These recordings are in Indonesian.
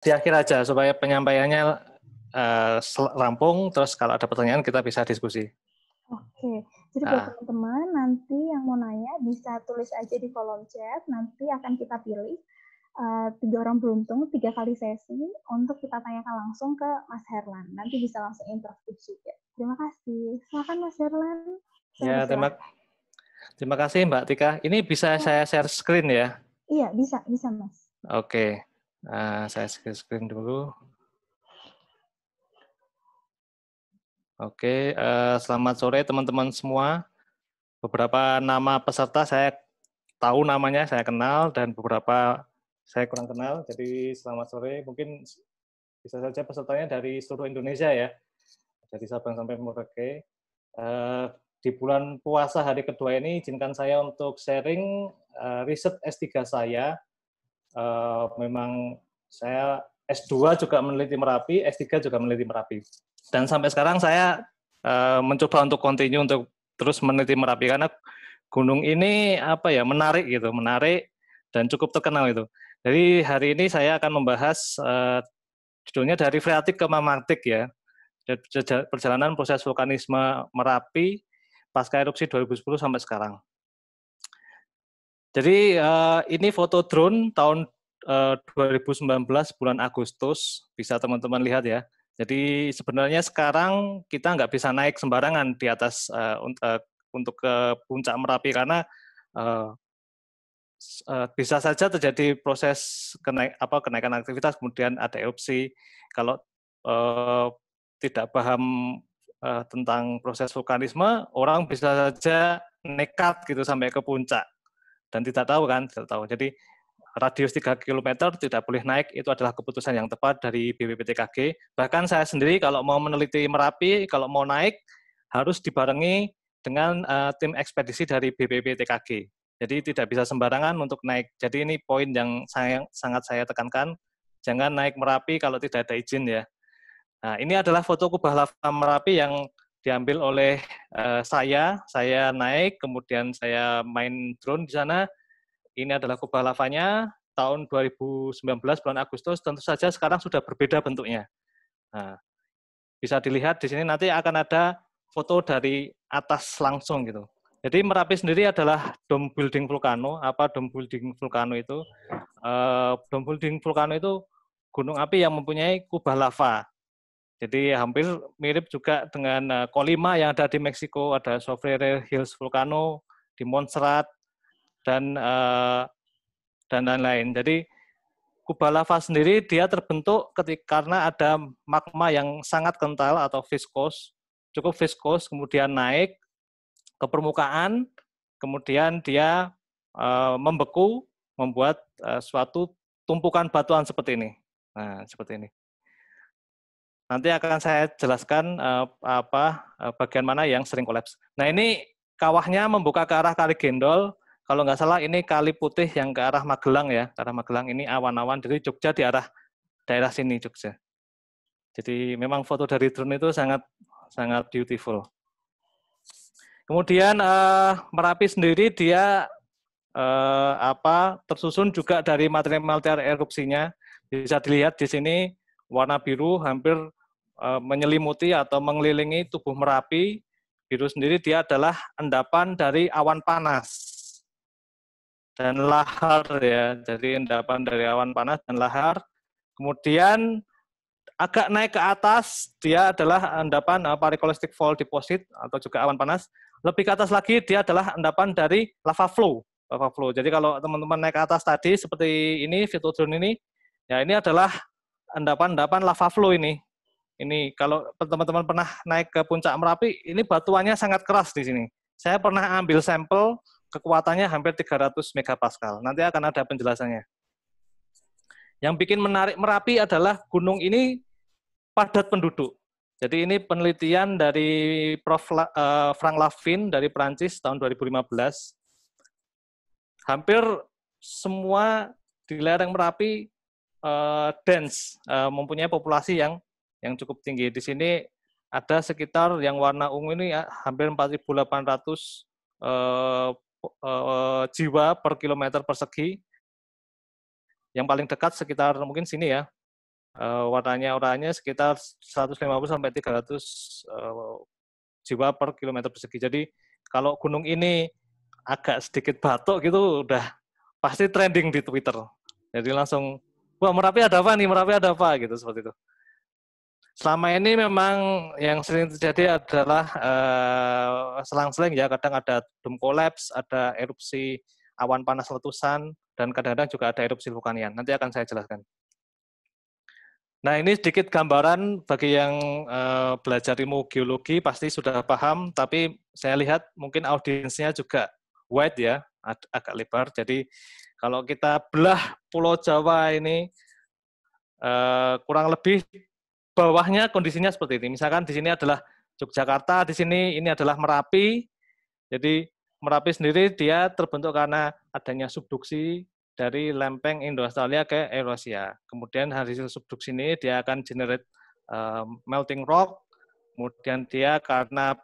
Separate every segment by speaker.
Speaker 1: di akhir aja supaya penyampaiannya uh, rampung terus kalau ada pertanyaan kita bisa diskusi.
Speaker 2: Oke, jadi ah. buat teman teman-teman nanti yang mau nanya bisa tulis aja di kolom chat, nanti akan kita pilih uh, tiga orang beruntung tiga kali sesi untuk kita tanyakan langsung ke Mas Herlan. Nanti bisa langsung interaktif juga. Terima kasih. Silakan Mas Herlan.
Speaker 1: Saya ya, terima, terima kasih Mbak Tika. Ini bisa ya. saya share screen ya?
Speaker 2: Iya, bisa, bisa Mas.
Speaker 1: Oke. Nah, saya screen, screen dulu. Oke, eh, selamat sore teman-teman semua. Beberapa nama peserta saya tahu namanya, saya kenal, dan beberapa saya kurang kenal. Jadi selamat sore, mungkin bisa saja pesertanya dari seluruh Indonesia ya, Jadi Sabang sampai Merauke. Eh, di bulan puasa hari kedua ini, izinkan saya untuk sharing riset S3 saya uh, memang saya S2 juga meneliti Merapi, S3 juga meneliti Merapi. Dan sampai sekarang saya uh, mencoba untuk continue untuk terus meneliti Merapi karena gunung ini apa ya menarik gitu, menarik dan cukup terkenal itu. Jadi hari ini saya akan membahas uh, judulnya dari freatik ke mamartik ya. Perjalanan proses vulkanisme Merapi pasca erupsi 2010 sampai sekarang. Jadi uh, ini foto drone tahun uh, eh, 2019 bulan Agustus bisa teman-teman lihat ya. Jadi sebenarnya sekarang kita nggak bisa naik sembarangan di atas uh, eh, untuk, uh, untuk ke puncak Merapi karena uh, uh, bisa saja terjadi proses kenaik apa kenaikan aktivitas kemudian ada erupsi kalau uh, tidak paham uh, tentang proses vulkanisme orang bisa saja nekat gitu sampai ke puncak dan tidak tahu kan, tidak tahu. Jadi radius 3 km tidak boleh naik itu adalah keputusan yang tepat dari BPPTKG. Bahkan saya sendiri kalau mau meneliti Merapi, kalau mau naik harus dibarengi dengan uh, tim ekspedisi dari BPPTKG. Jadi tidak bisa sembarangan untuk naik. Jadi ini poin yang saya, sangat saya tekankan. Jangan naik Merapi kalau tidak ada izin ya. Nah, ini adalah foto kubah lava Merapi yang diambil oleh uh, saya. Saya naik, kemudian saya main drone di sana. Ini adalah kubah lavanya tahun 2019 bulan Agustus. Tentu saja sekarang sudah berbeda bentuknya. Nah, bisa dilihat di sini nanti akan ada foto dari atas langsung gitu. Jadi Merapi sendiri adalah dome building vulkano. Apa dome building vulkano itu? Uh, eh, dome building vulkano itu gunung api yang mempunyai kubah lava. Jadi hampir mirip juga dengan Colima eh, yang ada di Meksiko, ada Sofrere Hills Volcano di Montserrat dan eh, dan lain-lain. Jadi Kuba lava sendiri dia terbentuk ketika karena ada magma yang sangat kental atau viskos, cukup viskos, kemudian naik ke permukaan, kemudian dia eh, membeku, membuat suatu tumpukan batuan seperti ini. Nah, seperti ini. Nanti akan saya jelaskan uh, apa uh, bagian mana yang sering kolaps. Nah ini kawahnya membuka ke arah Kali Gendol. Kalau nggak salah ini Kali Putih yang ke arah Magelang ya. Ke arah Magelang ini awan-awan dari Jogja di arah daerah sini Jogja. Jadi memang foto dari drone itu sangat sangat beautiful. Kemudian uh, Merapi sendiri dia uh, apa tersusun juga dari material-material erupsinya. Bisa dilihat di sini warna biru hampir Eh, menyelimuti atau mengelilingi tubuh Merapi Biru sendiri dia adalah endapan dari awan panas dan lahar ya. Jadi endapan dari awan panas dan lahar. Kemudian agak naik ke atas dia adalah endapan eh, parikolistik fall deposit atau juga awan panas. Lebih ke atas lagi dia adalah endapan dari lava flow. Lava flow. Jadi kalau teman-teman naik ke atas tadi seperti ini, fitodron ini, ya ini adalah endapan-endapan lava flow ini ini kalau teman-teman pernah naik ke puncak Merapi, ini batuannya sangat keras di sini. Saya pernah ambil sampel, kekuatannya hampir 300 megapascal. Nanti akan ada penjelasannya. Yang bikin menarik Merapi adalah gunung ini padat penduduk. Jadi ini penelitian dari Prof. Eh, Frank Lavin dari Prancis tahun 2015. Hampir semua di lereng Merapi uh, dense, uh, mempunyai populasi yang yang cukup tinggi. Di sini ada sekitar yang warna ungu ini ya, hampir 4.800 eh, eh, jiwa per kilometer persegi. Yang paling dekat sekitar mungkin sini ya, eh, warnanya oranye sekitar 150 sampai 300 eh, jiwa per kilometer persegi. Jadi kalau gunung ini agak sedikit batuk gitu udah pasti trending di Twitter. Jadi langsung, wah Merapi ada apa nih, Merapi ada apa gitu seperti itu. Selama ini memang yang sering terjadi adalah eh, selang-seling ya, kadang ada dome collapse, ada erupsi awan panas letusan, dan kadang-kadang juga ada erupsi vulkanian. Nanti akan saya jelaskan. Nah ini sedikit gambaran bagi yang uh, belajar ilmu geologi pasti sudah paham, tapi saya lihat mungkin audiensnya juga wide ya, agak lebar. Jadi kalau kita belah Pulau Jawa ini uh, kurang lebih bawahnya kondisinya seperti ini. Misalkan di sini adalah Yogyakarta, di sini ini adalah Merapi. Jadi Merapi sendiri dia terbentuk karena adanya subduksi dari lempeng Indo-Australia ke Eurasia. Kemudian hasil subduksi ini dia akan generate uh, melting rock. Kemudian dia karena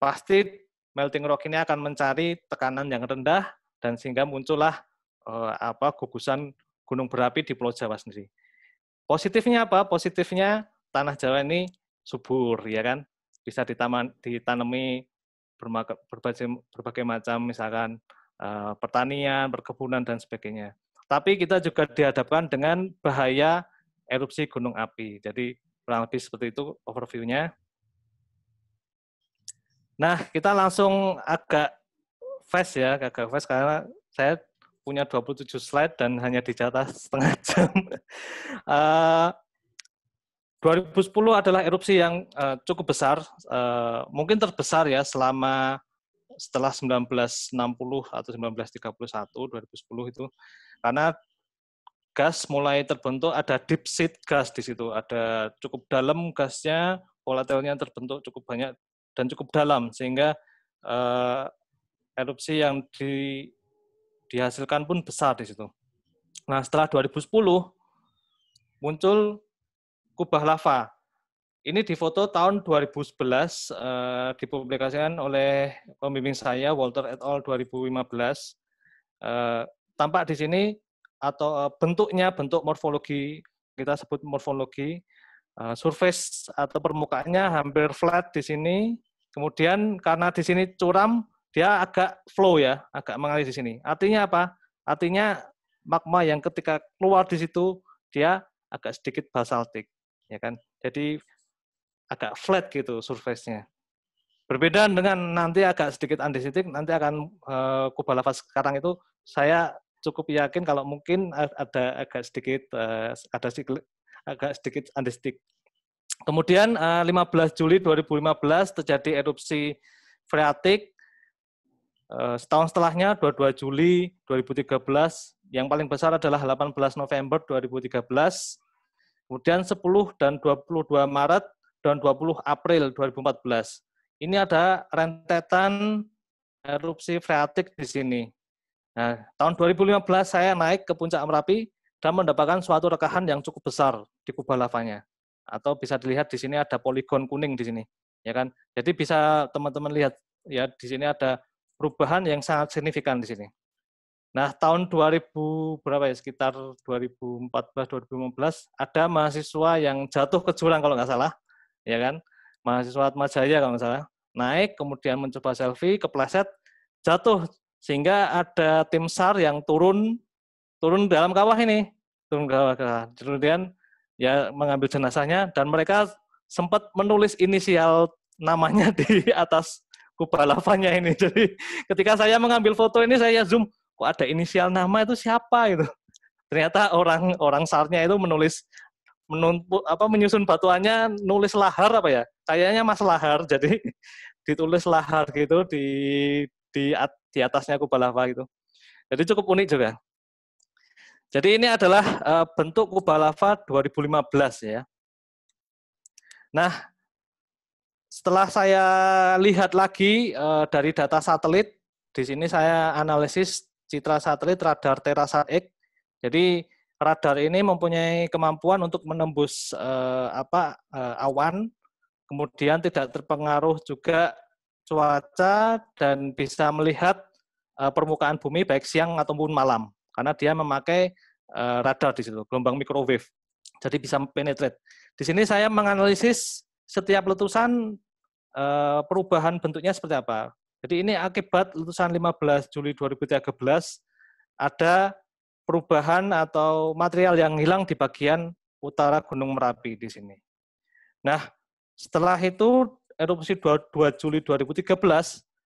Speaker 1: pasti melting rock ini akan mencari tekanan yang rendah dan sehingga muncullah uh, apa gugusan gunung berapi di Pulau Jawa sendiri. Positifnya apa? Positifnya tanah Jawa ini subur, ya kan? Bisa ditaman, ditanami berbagai, berbagai macam, misalkan eh, pertanian, perkebunan, dan sebagainya. Tapi kita juga dihadapkan dengan bahaya erupsi gunung api. Jadi kurang lebih seperti itu overview-nya. Nah, kita langsung agak fast ya, agak fast karena saya punya 27 slide dan hanya dicatat setengah jam. Eh, uh, 2010 adalah erupsi yang uh, cukup besar, uh, mungkin terbesar ya selama setelah 1960 atau 1931, 2010 itu. Karena gas mulai terbentuk, ada deep seat gas di situ, ada cukup dalam gasnya, volatilnya terbentuk cukup banyak dan cukup dalam, sehingga uh, erupsi yang di dihasilkan pun besar di situ. Nah, setelah 2010 muncul kubah lava. Ini difoto tahun 2011 eh, dipublikasikan oleh pembimbing saya Walter et al 2015. Eh, tampak di sini atau eh, bentuknya bentuk morfologi kita sebut morfologi eh, surface atau permukaannya hampir flat di sini. Kemudian karena di sini curam dia agak flow ya, agak mengalir di sini. Artinya apa? Artinya magma yang ketika keluar di situ dia agak sedikit basaltik, ya kan? Jadi agak flat gitu surface-nya. Berbeda dengan nanti agak sedikit andesitik, nanti akan e, kubah lava sekarang itu saya cukup yakin kalau mungkin ada agak sedikit e, ada agak sedikit andesitik. Kemudian e, eh, 15 Juli 2015 terjadi erupsi freatik Eh, setahun setelahnya 22 Juli 2013 yang paling besar adalah 18 November 2013 kemudian 10 dan 22 Maret dan 20 April 2014 ini ada rentetan erupsi freatik di sini nah tahun 2015 saya naik ke puncak Merapi dan mendapatkan suatu rekahan yang cukup besar di kubah lavanya atau bisa dilihat di sini ada poligon kuning di sini ya kan jadi bisa teman-teman lihat ya di sini ada perubahan yang sangat signifikan di sini. Nah, tahun 2000 berapa ya? Sekitar 2014 2015 ada mahasiswa yang jatuh ke jurang kalau nggak salah, ya kan? Mahasiswa Atma Jaya kalau nggak salah. Naik kemudian mencoba selfie, kepleset, jatuh sehingga ada tim SAR yang turun turun dalam kawah ini, turun ke kawah. Kemudian ya mengambil jenazahnya dan mereka sempat menulis inisial namanya di atas kubah lavanya ini. Jadi ketika saya mengambil foto ini saya zoom, kok ada inisial nama itu siapa gitu. Ternyata orang orang sarnya itu menulis menumpuk apa menyusun batuannya nulis lahar apa ya? Kayaknya Mas Lahar. Jadi ditulis lahar gitu di di, di atasnya kubah lava gitu. Jadi cukup unik juga. Jadi ini adalah eh, bentuk kubah lava 2015 ya. Nah, setelah saya lihat lagi uh, dari data satelit, di sini saya analisis citra satelit radar Terasat X. Jadi radar ini mempunyai kemampuan untuk menembus uh, apa uh, awan, kemudian tidak terpengaruh juga cuaca dan bisa melihat uh, permukaan bumi baik siang ataupun malam karena dia memakai uh, radar di situ, gelombang microwave. Jadi bisa penetrate. Di sini saya menganalisis setiap letusan Eh, perubahan bentuknya seperti apa. Jadi ini akibat letusan 15 Juli 2013 ada perubahan atau material yang hilang di bagian utara Gunung Merapi di sini. Nah, setelah itu erupsi 22 Juli 2013,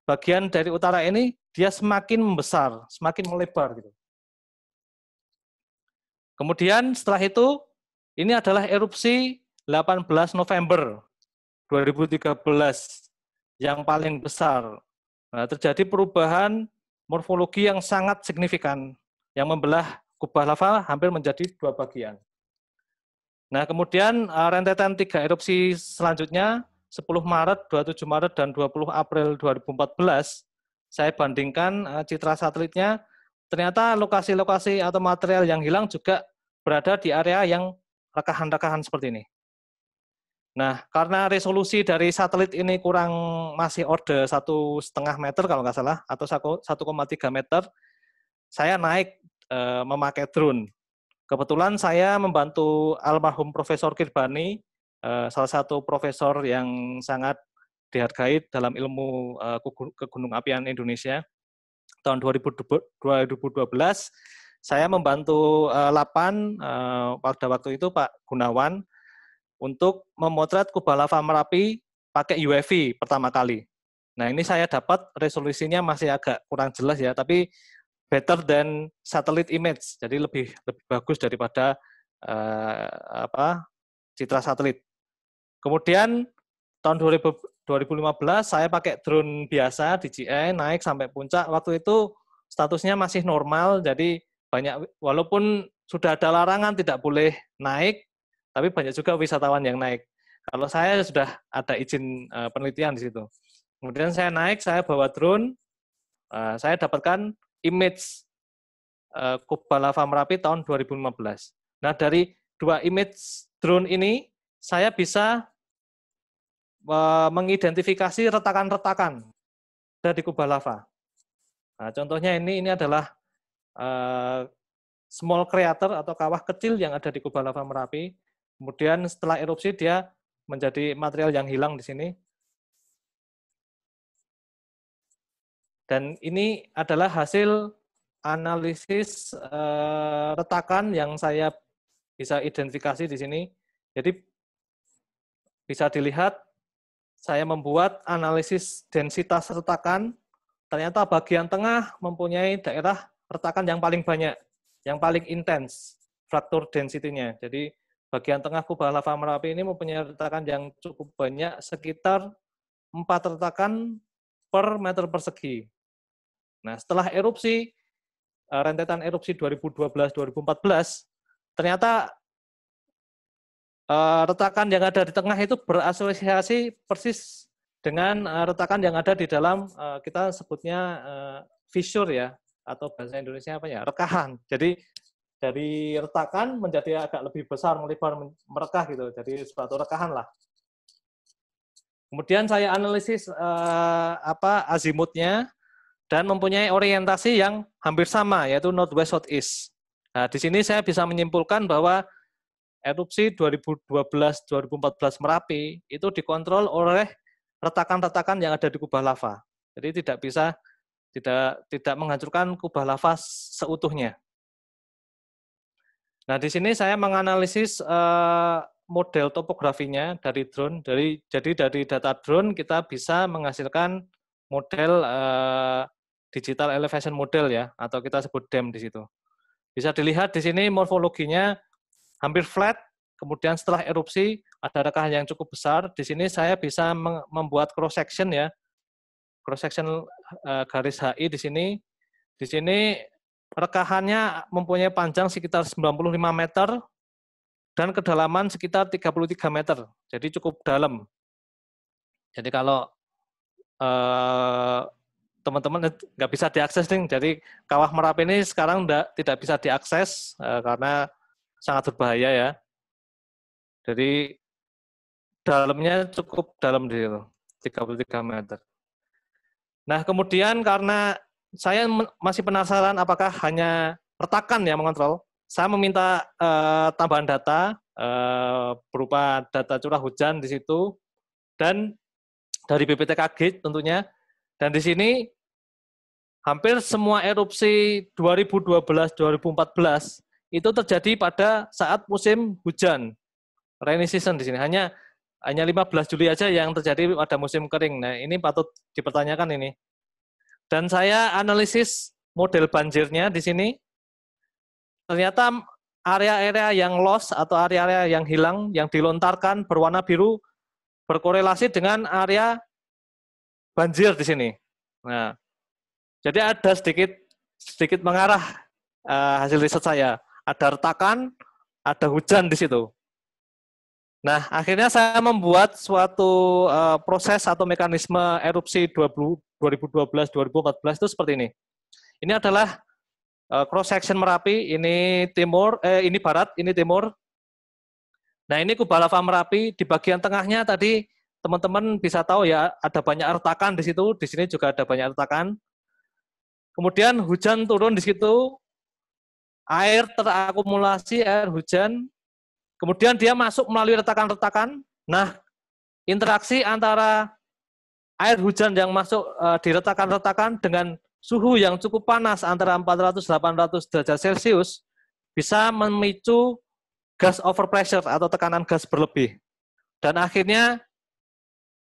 Speaker 1: bagian dari utara ini dia semakin membesar, semakin melebar gitu. Kemudian setelah itu ini adalah erupsi 18 November 2013 yang paling besar. Nah, terjadi perubahan morfologi yang sangat signifikan yang membelah kubah lava hampir menjadi dua bagian. Nah, kemudian eh, rentetan tiga erupsi selanjutnya 10 Maret, 27 Maret, dan 20 April 2014, saya bandingkan eh, citra satelitnya, ternyata lokasi-lokasi atau material yang hilang juga berada di area yang rekahan-rekahan seperti ini. Nah, karena resolusi dari satelit ini kurang masih orde satu setengah meter kalau nggak salah atau 1,3 meter, saya naik e, memakai drone. Kebetulan saya membantu almarhum Profesor Kirbani, e, salah satu profesor yang sangat dihargai dalam ilmu e, eh, kegunung apian Indonesia. Tahun 2012 saya membantu e, Lapan e, pada waktu itu Pak Gunawan untuk memotret Kubah Lava Merapi pakai UAV pertama kali. Nah, ini saya dapat resolusinya masih agak kurang jelas ya, tapi better than satellite image. Jadi lebih lebih bagus daripada uh, apa? citra satelit. Kemudian tahun 2000, 2015 saya pakai drone biasa DJI naik sampai puncak. Waktu itu statusnya masih normal, jadi banyak walaupun sudah ada larangan tidak boleh naik, tapi banyak juga wisatawan yang naik. Kalau saya sudah ada izin eh, penelitian di situ. Kemudian saya naik, saya bawa drone, eh, saya dapatkan image uh, Kuba Lava Merapi tahun 2015. Nah, dari dua image drone ini, saya bisa mengidentifikasi retakan-retakan dari kubah Lava. Nah, contohnya ini, ini adalah small crater atau kawah kecil yang ada di kubah Lava Merapi Kemudian setelah erupsi dia menjadi material yang hilang di sini. Dan ini adalah hasil analisis eh, retakan yang saya bisa identifikasi di sini. Jadi bisa dilihat saya membuat analisis densitas retakan. Ternyata bagian tengah mempunyai daerah retakan yang paling banyak, yang paling intens fraktur densitinya. Jadi Bagian tengah kubah lava Merapi ini mempunyai retakan yang cukup banyak, sekitar 4 retakan per meter persegi. Nah, setelah erupsi, eh, rentetan erupsi 2012-2014, ternyata eh, retakan yang ada di tengah itu berasosiasi persis dengan eh, retakan yang ada di dalam, kita sebutnya fissure ya, atau bahasa Indonesia apa ya, rekahan. Jadi dari retakan menjadi agak lebih besar, melebar, merekah gitu. Jadi suatu rekahan lah. Kemudian saya analisis eh, apa azimutnya dan mempunyai orientasi yang hampir sama yaitu northwest southeast. Nah, di sini saya bisa menyimpulkan bahwa erupsi 2012-2014 Merapi itu dikontrol oleh retakan-retakan yang ada di kubah lava. Jadi tidak bisa tidak tidak menghancurkan kubah lava seutuhnya. Nah, di sini saya menganalisis uh, model topografinya dari drone. Dari jadi dari data drone kita bisa menghasilkan model uh, digital elevation model ya, atau kita sebut DEM di situ. Bisa dilihat di sini morfologinya hampir flat, kemudian setelah erupsi ada rekahan yang cukup besar. Di sini saya bisa membuat cross section ya, cross section uh, garis HI di sini. Di sini Rekahannya mempunyai panjang sekitar 95 meter dan kedalaman sekitar 33 meter. Jadi cukup dalam. Jadi kalau teman eh, teman-teman eh, nggak bisa diakses nih, jadi kawah Merapi ini sekarang enggak, tidak bisa diakses eh, karena sangat berbahaya ya. Jadi dalamnya cukup dalam di 33 meter. Nah, kemudian karena saya masih penasaran apakah hanya retakan yang mengontrol. Saya meminta uh, tambahan data uh, berupa data curah hujan di situ dan dari BPTKG tentunya. Dan di sini hampir semua erupsi 2012-2014 itu terjadi pada saat musim hujan, rainy season di sini. Hanya hanya 15 Juli aja yang terjadi pada musim kering. Nah, ini patut dipertanyakan ini. Dan saya analisis model banjirnya di sini. Ternyata area-area yang loss atau area-area yang hilang, yang dilontarkan berwarna biru, berkorelasi dengan area banjir di sini. Nah, jadi ada sedikit sedikit mengarah uh, hasil riset saya. Ada retakan, ada hujan di situ. Nah, akhirnya saya membuat suatu uh, proses atau mekanisme erupsi 2012-2014 itu seperti ini. Ini adalah uh, cross section Merapi, ini timur, eh, ini barat, ini timur. Nah, ini kubah lava Merapi di bagian tengahnya tadi teman-teman bisa tahu ya ada banyak retakan di situ, di sini juga ada banyak retakan. Kemudian hujan turun di situ, air terakumulasi air hujan Kemudian dia masuk melalui retakan-retakan. Nah, interaksi antara air hujan yang masuk eh, di retakan-retakan dengan suhu yang cukup panas antara 400-800 derajat Celcius bisa memicu gas overpressure atau tekanan gas berlebih. Dan akhirnya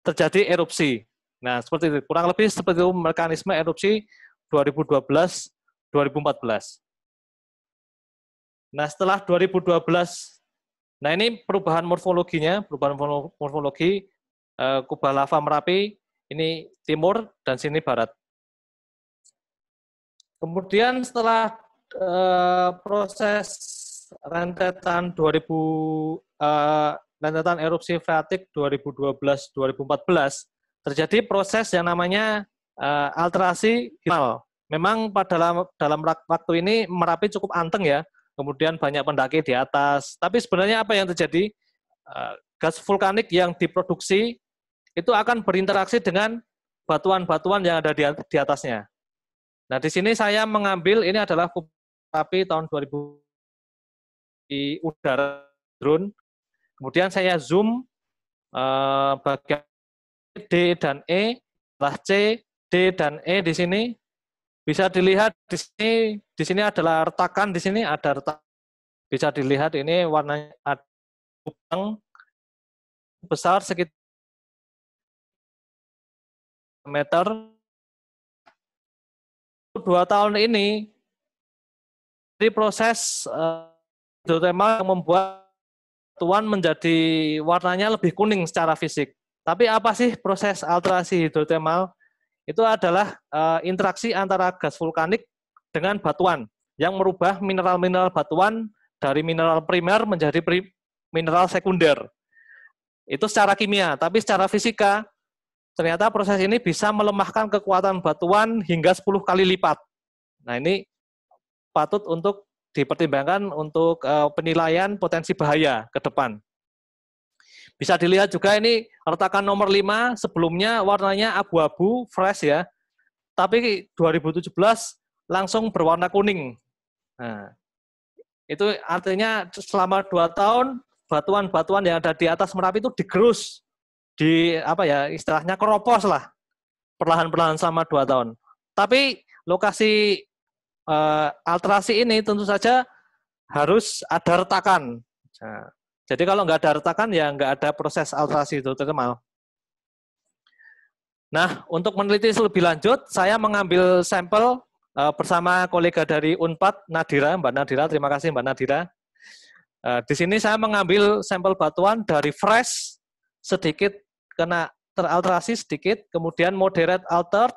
Speaker 1: terjadi erupsi. Nah, seperti itu. Kurang lebih seperti itu mekanisme erupsi 2012-2014. Nah, setelah 2012 Nah ini perubahan morfologinya, perubahan morfologi eh, kubah lava Merapi, ini timur dan sini barat. Kemudian setelah eh, proses rentetan 2000 eh, rentetan erupsi freatik 2012-2014 terjadi proses yang namanya alterasi final. Memang pada dalam waktu ini Merapi cukup anteng ya, kemudian banyak pendaki di atas. Tapi sebenarnya apa yang terjadi? Eh, gas vulkanik yang diproduksi itu akan berinteraksi dengan batuan-batuan yang ada di atasnya. Nah, di sini saya mengambil ini adalah api tahun 2000 di udara drone. Kemudian saya zoom eh, bagian D dan E, lah C, D dan E di sini bisa dilihat di sini, di sini adalah retakan, di sini ada retak. Bisa dilihat ini warnanya ada
Speaker 3: lubang besar sekitar meter. Dua tahun ini,
Speaker 1: di proses uh, yang membuat tuan menjadi warnanya lebih kuning secara fisik. Tapi apa sih proses alterasi hidrotermal? itu adalah eh, interaksi antara gas vulkanik dengan batuan yang merubah mineral-mineral batuan dari mineral primer menjadi mineral sekunder. Itu secara kimia, tapi secara fisika ternyata proses ini bisa melemahkan kekuatan batuan hingga 10 kali lipat. Nah, ini patut untuk dipertimbangkan untuk eh, penilaian potensi bahaya ke depan. Bisa dilihat juga ini retakan nomor 5 sebelumnya warnanya abu-abu fresh ya. Tapi 2017 langsung berwarna kuning. Nah, itu artinya selama dua tahun batuan-batuan yang ada di atas Merapi itu digerus di apa ya istilahnya keropos lah perlahan-perlahan selama dua tahun. Tapi lokasi e, alterasi ini tentu saja harus ada retakan. Nah, jadi kalau nggak ada retakan ya nggak ada proses alterasi itu termal. Nah, untuk meneliti lebih lanjut, saya mengambil sampel eh, bersama kolega dari UNPAD, Nadira. Mbak Nadira, terima kasih Mbak Nadira. Eh, di sini saya mengambil sampel batuan dari fresh, sedikit kena teralterasi sedikit, kemudian moderate altered,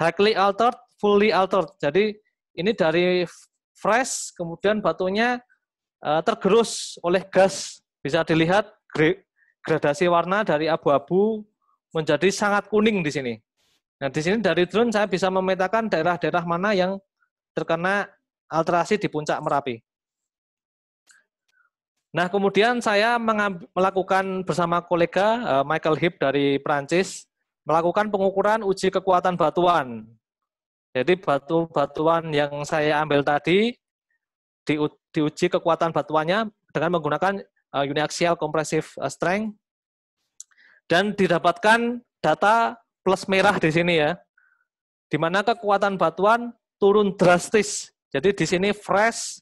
Speaker 1: highly altered, fully altered. Jadi ini dari fresh, kemudian batunya Eh, tergerus oleh gas. Bisa dilihat gradasi warna dari abu-abu menjadi sangat kuning di sini. Nah, di sini dari drone saya bisa memetakan daerah-daerah mana yang terkena alterasi di puncak Merapi. Nah, kemudian saya melakukan bersama kolega eh, Michael Hip dari Perancis melakukan pengukuran uji kekuatan batuan. Jadi batu-batuan yang saya ambil tadi di, diuji kekuatan batuannya dengan menggunakan uh, eh, uniaxial compressive eh, strength dan didapatkan data plus merah di sini ya. Di mana kekuatan batuan turun drastis. Jadi di sini fresh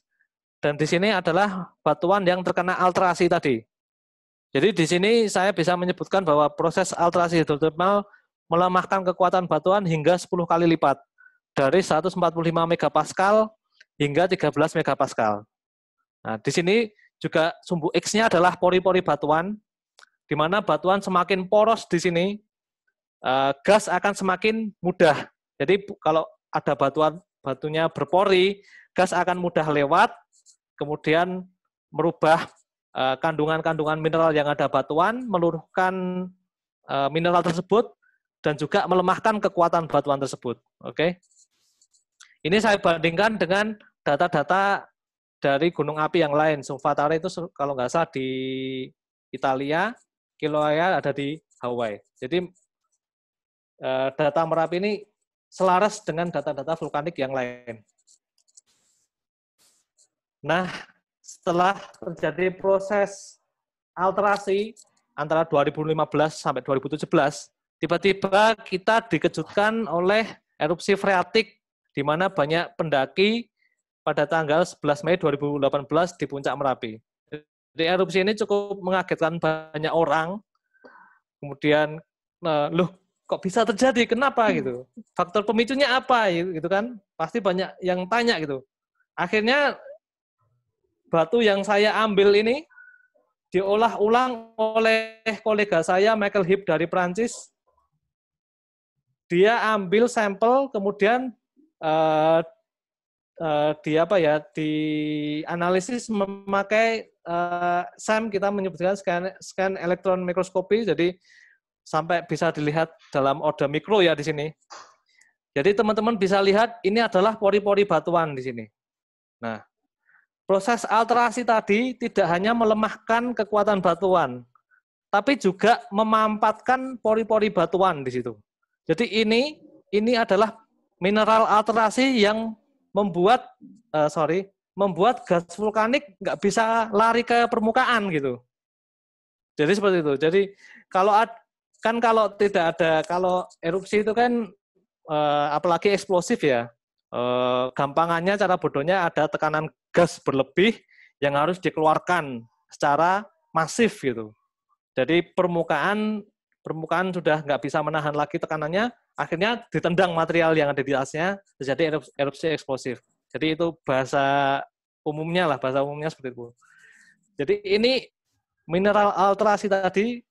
Speaker 1: dan di sini adalah batuan yang terkena alterasi tadi. Jadi di sini saya bisa menyebutkan bahwa proses alterasi hidrotermal melemahkan kekuatan batuan hingga 10 kali lipat dari 145 MPa hingga 13 MPa. Nah, di sini juga sumbu X-nya adalah pori-pori batuan, di mana batuan semakin poros di sini, eh, gas akan semakin mudah. Jadi kalau ada batuan batunya berpori, gas akan mudah lewat, kemudian merubah eh, kandungan-kandungan mineral yang ada batuan, meluruhkan eh, mineral tersebut, dan juga melemahkan kekuatan batuan tersebut. Oke, ini saya bandingkan dengan data-data dari gunung api yang lain. Sungfatare itu kalau nggak salah di Italia, Kilauea ada di Hawaii. Jadi eh, data Merapi ini selaras dengan data-data vulkanik yang lain. Nah, setelah terjadi proses alterasi antara 2015 sampai 2017, tiba-tiba kita dikejutkan oleh erupsi freatik di mana banyak pendaki pada tanggal 11 Mei 2018 di Puncak Merapi. Jadi erupsi ini cukup mengagetkan banyak orang. Kemudian, eh, loh kok bisa terjadi? Kenapa gitu? Faktor pemicunya apa gitu kan? Pasti banyak yang tanya gitu. Akhirnya batu yang saya ambil ini diolah ulang oleh kolega saya Michael Hip dari Prancis. Dia ambil sampel kemudian eh, uh, di apa ya di analisis memakai uh, eh, SAM kita menyebutkan scan scan elektron mikroskopi jadi sampai bisa dilihat dalam order mikro ya di sini. Jadi teman-teman bisa lihat ini adalah pori-pori batuan di sini. Nah, proses alterasi tadi tidak hanya melemahkan kekuatan batuan, tapi juga memampatkan pori-pori batuan di situ. Jadi ini ini adalah mineral alterasi yang membuat uh, sorry membuat gas vulkanik nggak bisa lari ke permukaan gitu. Jadi seperti itu. Jadi kalau ad, kan kalau tidak ada kalau erupsi itu kan eh, apalagi eksplosif ya. Eh, gampangannya cara bodohnya ada tekanan gas berlebih yang harus dikeluarkan secara masif gitu. Jadi permukaan permukaan sudah nggak bisa menahan lagi tekanannya, akhirnya ditendang material yang ada di atasnya terjadi erupsi, erupsi eksplosif. Jadi itu bahasa umumnya lah, bahasa umumnya seperti itu. Jadi ini mineral alterasi tadi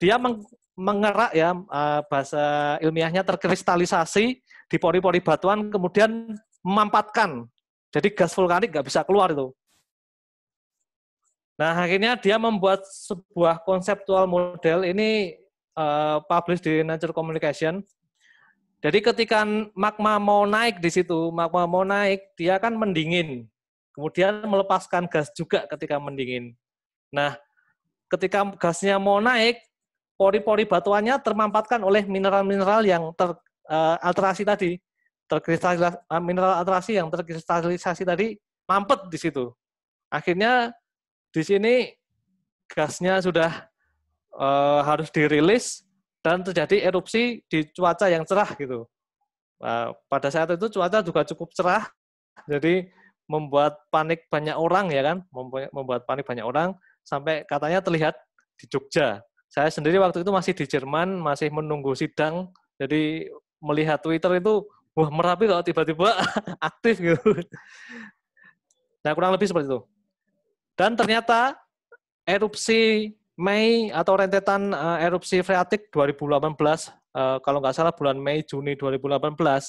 Speaker 1: dia meng, mengerak ya eh, bahasa ilmiahnya terkristalisasi di pori-pori batuan kemudian memampatkan. Jadi gas vulkanik nggak bisa keluar itu. Nah akhirnya dia membuat sebuah konseptual model ini Eh, publish di Nature Communication. Jadi ketika magma mau naik di situ, magma mau naik, dia kan mendingin. Kemudian melepaskan gas juga ketika mendingin. Nah, ketika gasnya mau naik, pori-pori batuannya termampatkan oleh mineral-mineral yang teralterasi eh, uh, tadi. Terkristalisasi uh, eh, mineral alterasi yang terkristalisasi tadi mampet di situ. Akhirnya di sini gasnya sudah e, harus dirilis dan terjadi erupsi di cuaca yang cerah gitu. E, pada saat itu cuaca juga cukup cerah, jadi membuat panik banyak orang ya kan, membuat panik banyak orang sampai katanya terlihat di Jogja. Saya sendiri waktu itu masih di Jerman, masih menunggu sidang, jadi melihat Twitter itu wah merapi kok tiba-tiba aktif gitu. Nah kurang lebih seperti itu. Dan ternyata erupsi Mei atau rentetan uh, erupsi freatik 2018 uh, eh, kalau nggak salah bulan Mei Juni 2018 uh,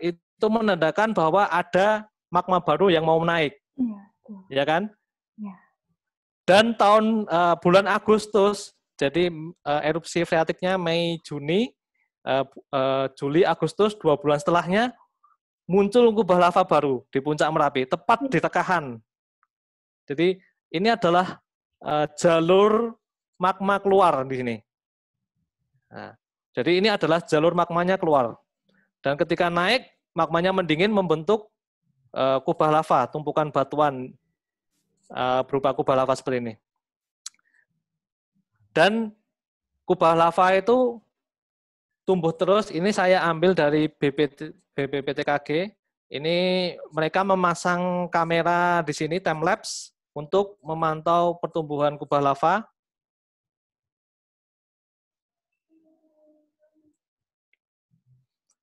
Speaker 1: eh, itu menandakan bahwa ada magma baru yang mau naik, ya, ya kan? Ya. Dan tahun uh, bulan Agustus, jadi uh, erupsi freatiknya Mei Juni, uh, uh, Juli Agustus dua bulan setelahnya muncul kubah lava baru di puncak Merapi, tepat di Tekahan. Jadi ini adalah Eh, jalur magma keluar di sini. Nah, jadi ini adalah jalur magmanya keluar. Dan ketika naik, magmanya mendingin membentuk uh, kubah lava, tumpukan batuan uh, berupa kubah lava seperti ini. Dan kubah lava itu tumbuh terus. Ini saya ambil dari BPT, BPPTKG. Ini mereka memasang kamera di sini time lapse untuk memantau pertumbuhan kubah lava.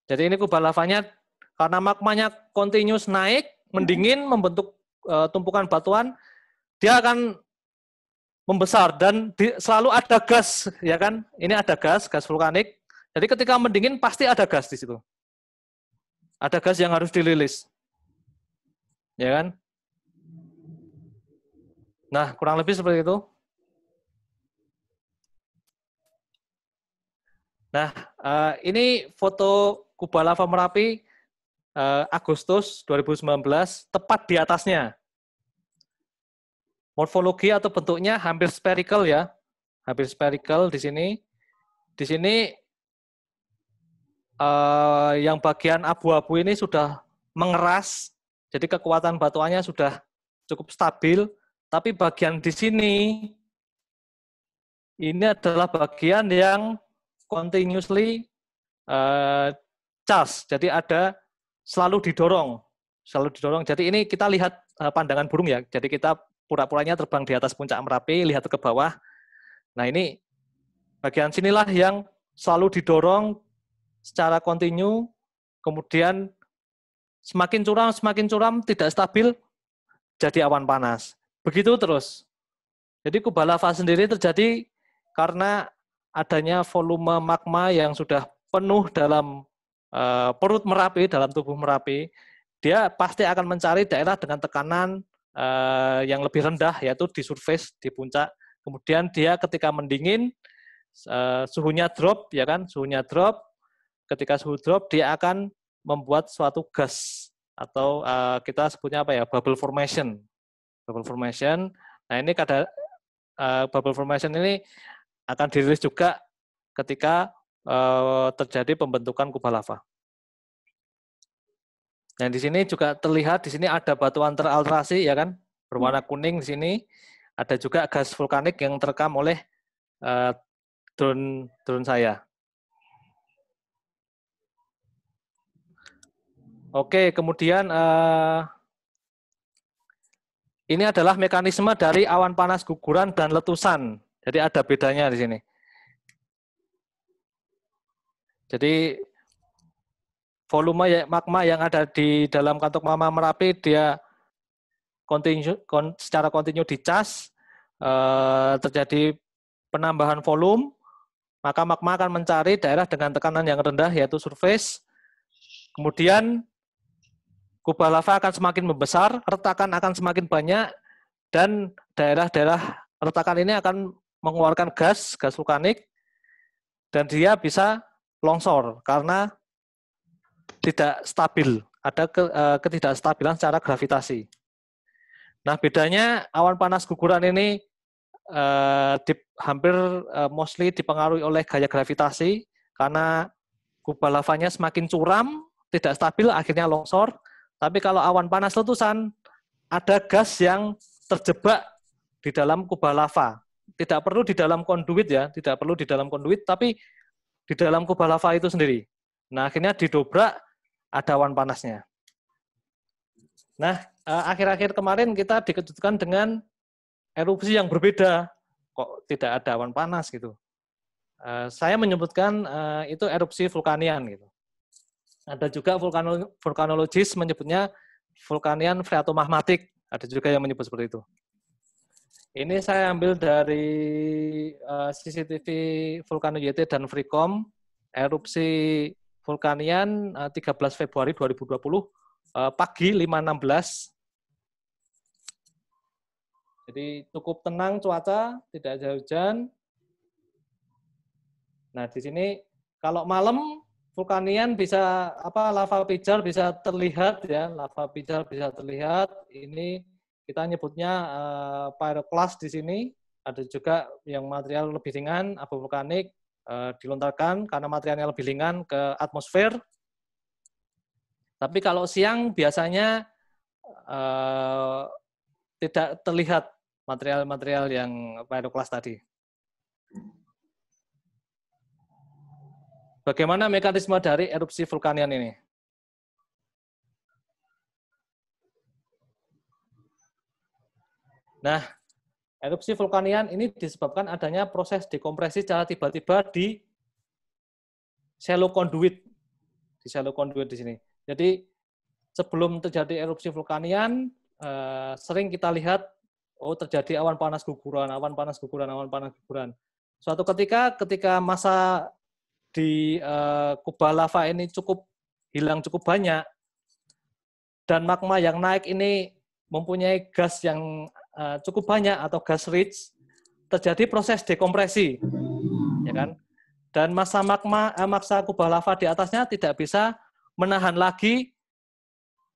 Speaker 1: Jadi ini kubah lavanya karena magmanya continuous naik, mendingin, membentuk e, tumpukan batuan, dia akan membesar dan di, selalu ada gas, ya kan? Ini ada gas, gas vulkanik. Jadi ketika mendingin pasti ada gas di situ. Ada gas yang harus dililis. Ya kan? Nah, kurang lebih seperti itu. Nah, eh, ini foto kubah Lava Merapi eh, Agustus 2019, tepat di atasnya. Morfologi atau bentuknya hampir spherical ya. Hampir spherical di sini. Di sini eh, yang bagian abu-abu ini sudah mengeras, jadi kekuatan batuannya sudah cukup stabil tapi bagian di sini, ini adalah bagian yang continuously uh, charge. Jadi ada selalu didorong. Selalu didorong. Jadi ini kita lihat eh, pandangan burung ya. Jadi kita pura-puranya terbang di atas puncak Merapi, lihat ke bawah. Nah ini bagian sinilah yang selalu didorong secara kontinu, kemudian semakin curam, semakin curam, tidak stabil, jadi awan panas. Begitu terus. Jadi kubah lava sendiri terjadi karena adanya volume magma yang sudah penuh dalam uh, perut Merapi, dalam tubuh Merapi. Dia pasti akan mencari daerah dengan tekanan uh, yang lebih rendah, yaitu di surface, di puncak. Kemudian dia ketika mendingin, uh, suhunya drop, ya kan? Suhunya drop. Ketika suhu drop, dia akan membuat suatu gas atau uh, kita sebutnya apa ya bubble formation bubble formation. Nah ini kada uh, eh, bubble formation ini akan dirilis juga ketika uh, terjadi pembentukan kubah lava. Nah di sini juga terlihat di sini ada batuan teralterasi ya kan berwarna hmm. kuning di sini. Ada juga gas vulkanik yang terekam oleh uh, drone drone saya. Oke, kemudian uh, ini adalah mekanisme dari awan panas guguran dan letusan. Jadi ada bedanya di sini. Jadi volume ya, magma yang ada di dalam kantuk magma Merapi dia kontinu, kon, secara kontinu dicas e, terjadi penambahan volume maka magma akan mencari daerah dengan tekanan yang rendah yaitu surface. Kemudian Kubah lava akan semakin membesar, retakan akan semakin banyak, dan daerah-daerah retakan ini akan mengeluarkan gas, gas vulkanik, dan dia bisa longsor karena tidak stabil, ada eh, ketidakstabilan secara gravitasi. Nah, bedanya awan panas guguran ini eh, di, hampir eh, mostly dipengaruhi oleh gaya gravitasi karena kubah lavanya semakin curam, tidak stabil, akhirnya longsor. Tapi kalau awan panas letusan, ada gas yang terjebak di dalam kubah lava. Tidak perlu di dalam konduit ya, tidak perlu di dalam konduit, tapi di dalam kubah lava itu sendiri. Nah, akhirnya didobrak, ada awan panasnya. Nah, eh, akhir-akhir kemarin kita dikejutkan dengan erupsi yang berbeda. Kok tidak ada awan panas gitu. Eh, saya menyebutkan eh, itu erupsi vulkanian gitu. Ada juga vulkano, vulkanologis menyebutnya vulkanian freatomahmatik. Ada juga yang menyebut seperti itu. Ini saya ambil dari eh, CCTV Vulkano YT dan Freecom erupsi Vulkanian 13 eh, Februari 2020 eh, pagi 5.16. Jadi cukup tenang cuaca, tidak ada hujan. Nah, di sini kalau malam vulkanian bisa apa lava pijar bisa terlihat ya lava pijar bisa terlihat ini kita nyebutnya uh, pyroclast di sini ada juga yang material lebih ringan abu vulkanik uh, dilontarkan karena materialnya lebih ringan ke atmosfer tapi kalau siang biasanya uh, tidak terlihat material-material yang pyroclast tadi Bagaimana mekanisme dari erupsi vulkanian ini? Nah, erupsi vulkanian ini disebabkan adanya proses dekompresi secara tiba-tiba di shallow conduit. Di shallow conduit di sini. Jadi, sebelum terjadi erupsi vulkanian, eh, sering kita lihat, oh terjadi awan panas guguran, awan panas guguran, awan panas guguran. Suatu ketika, ketika masa di uh, eh, kubah lava ini cukup hilang cukup banyak dan magma yang naik ini mempunyai gas yang uh, cukup banyak atau gas rich terjadi proses dekompresi ya kan dan masa magma eh, massa kubah lava di atasnya tidak bisa menahan lagi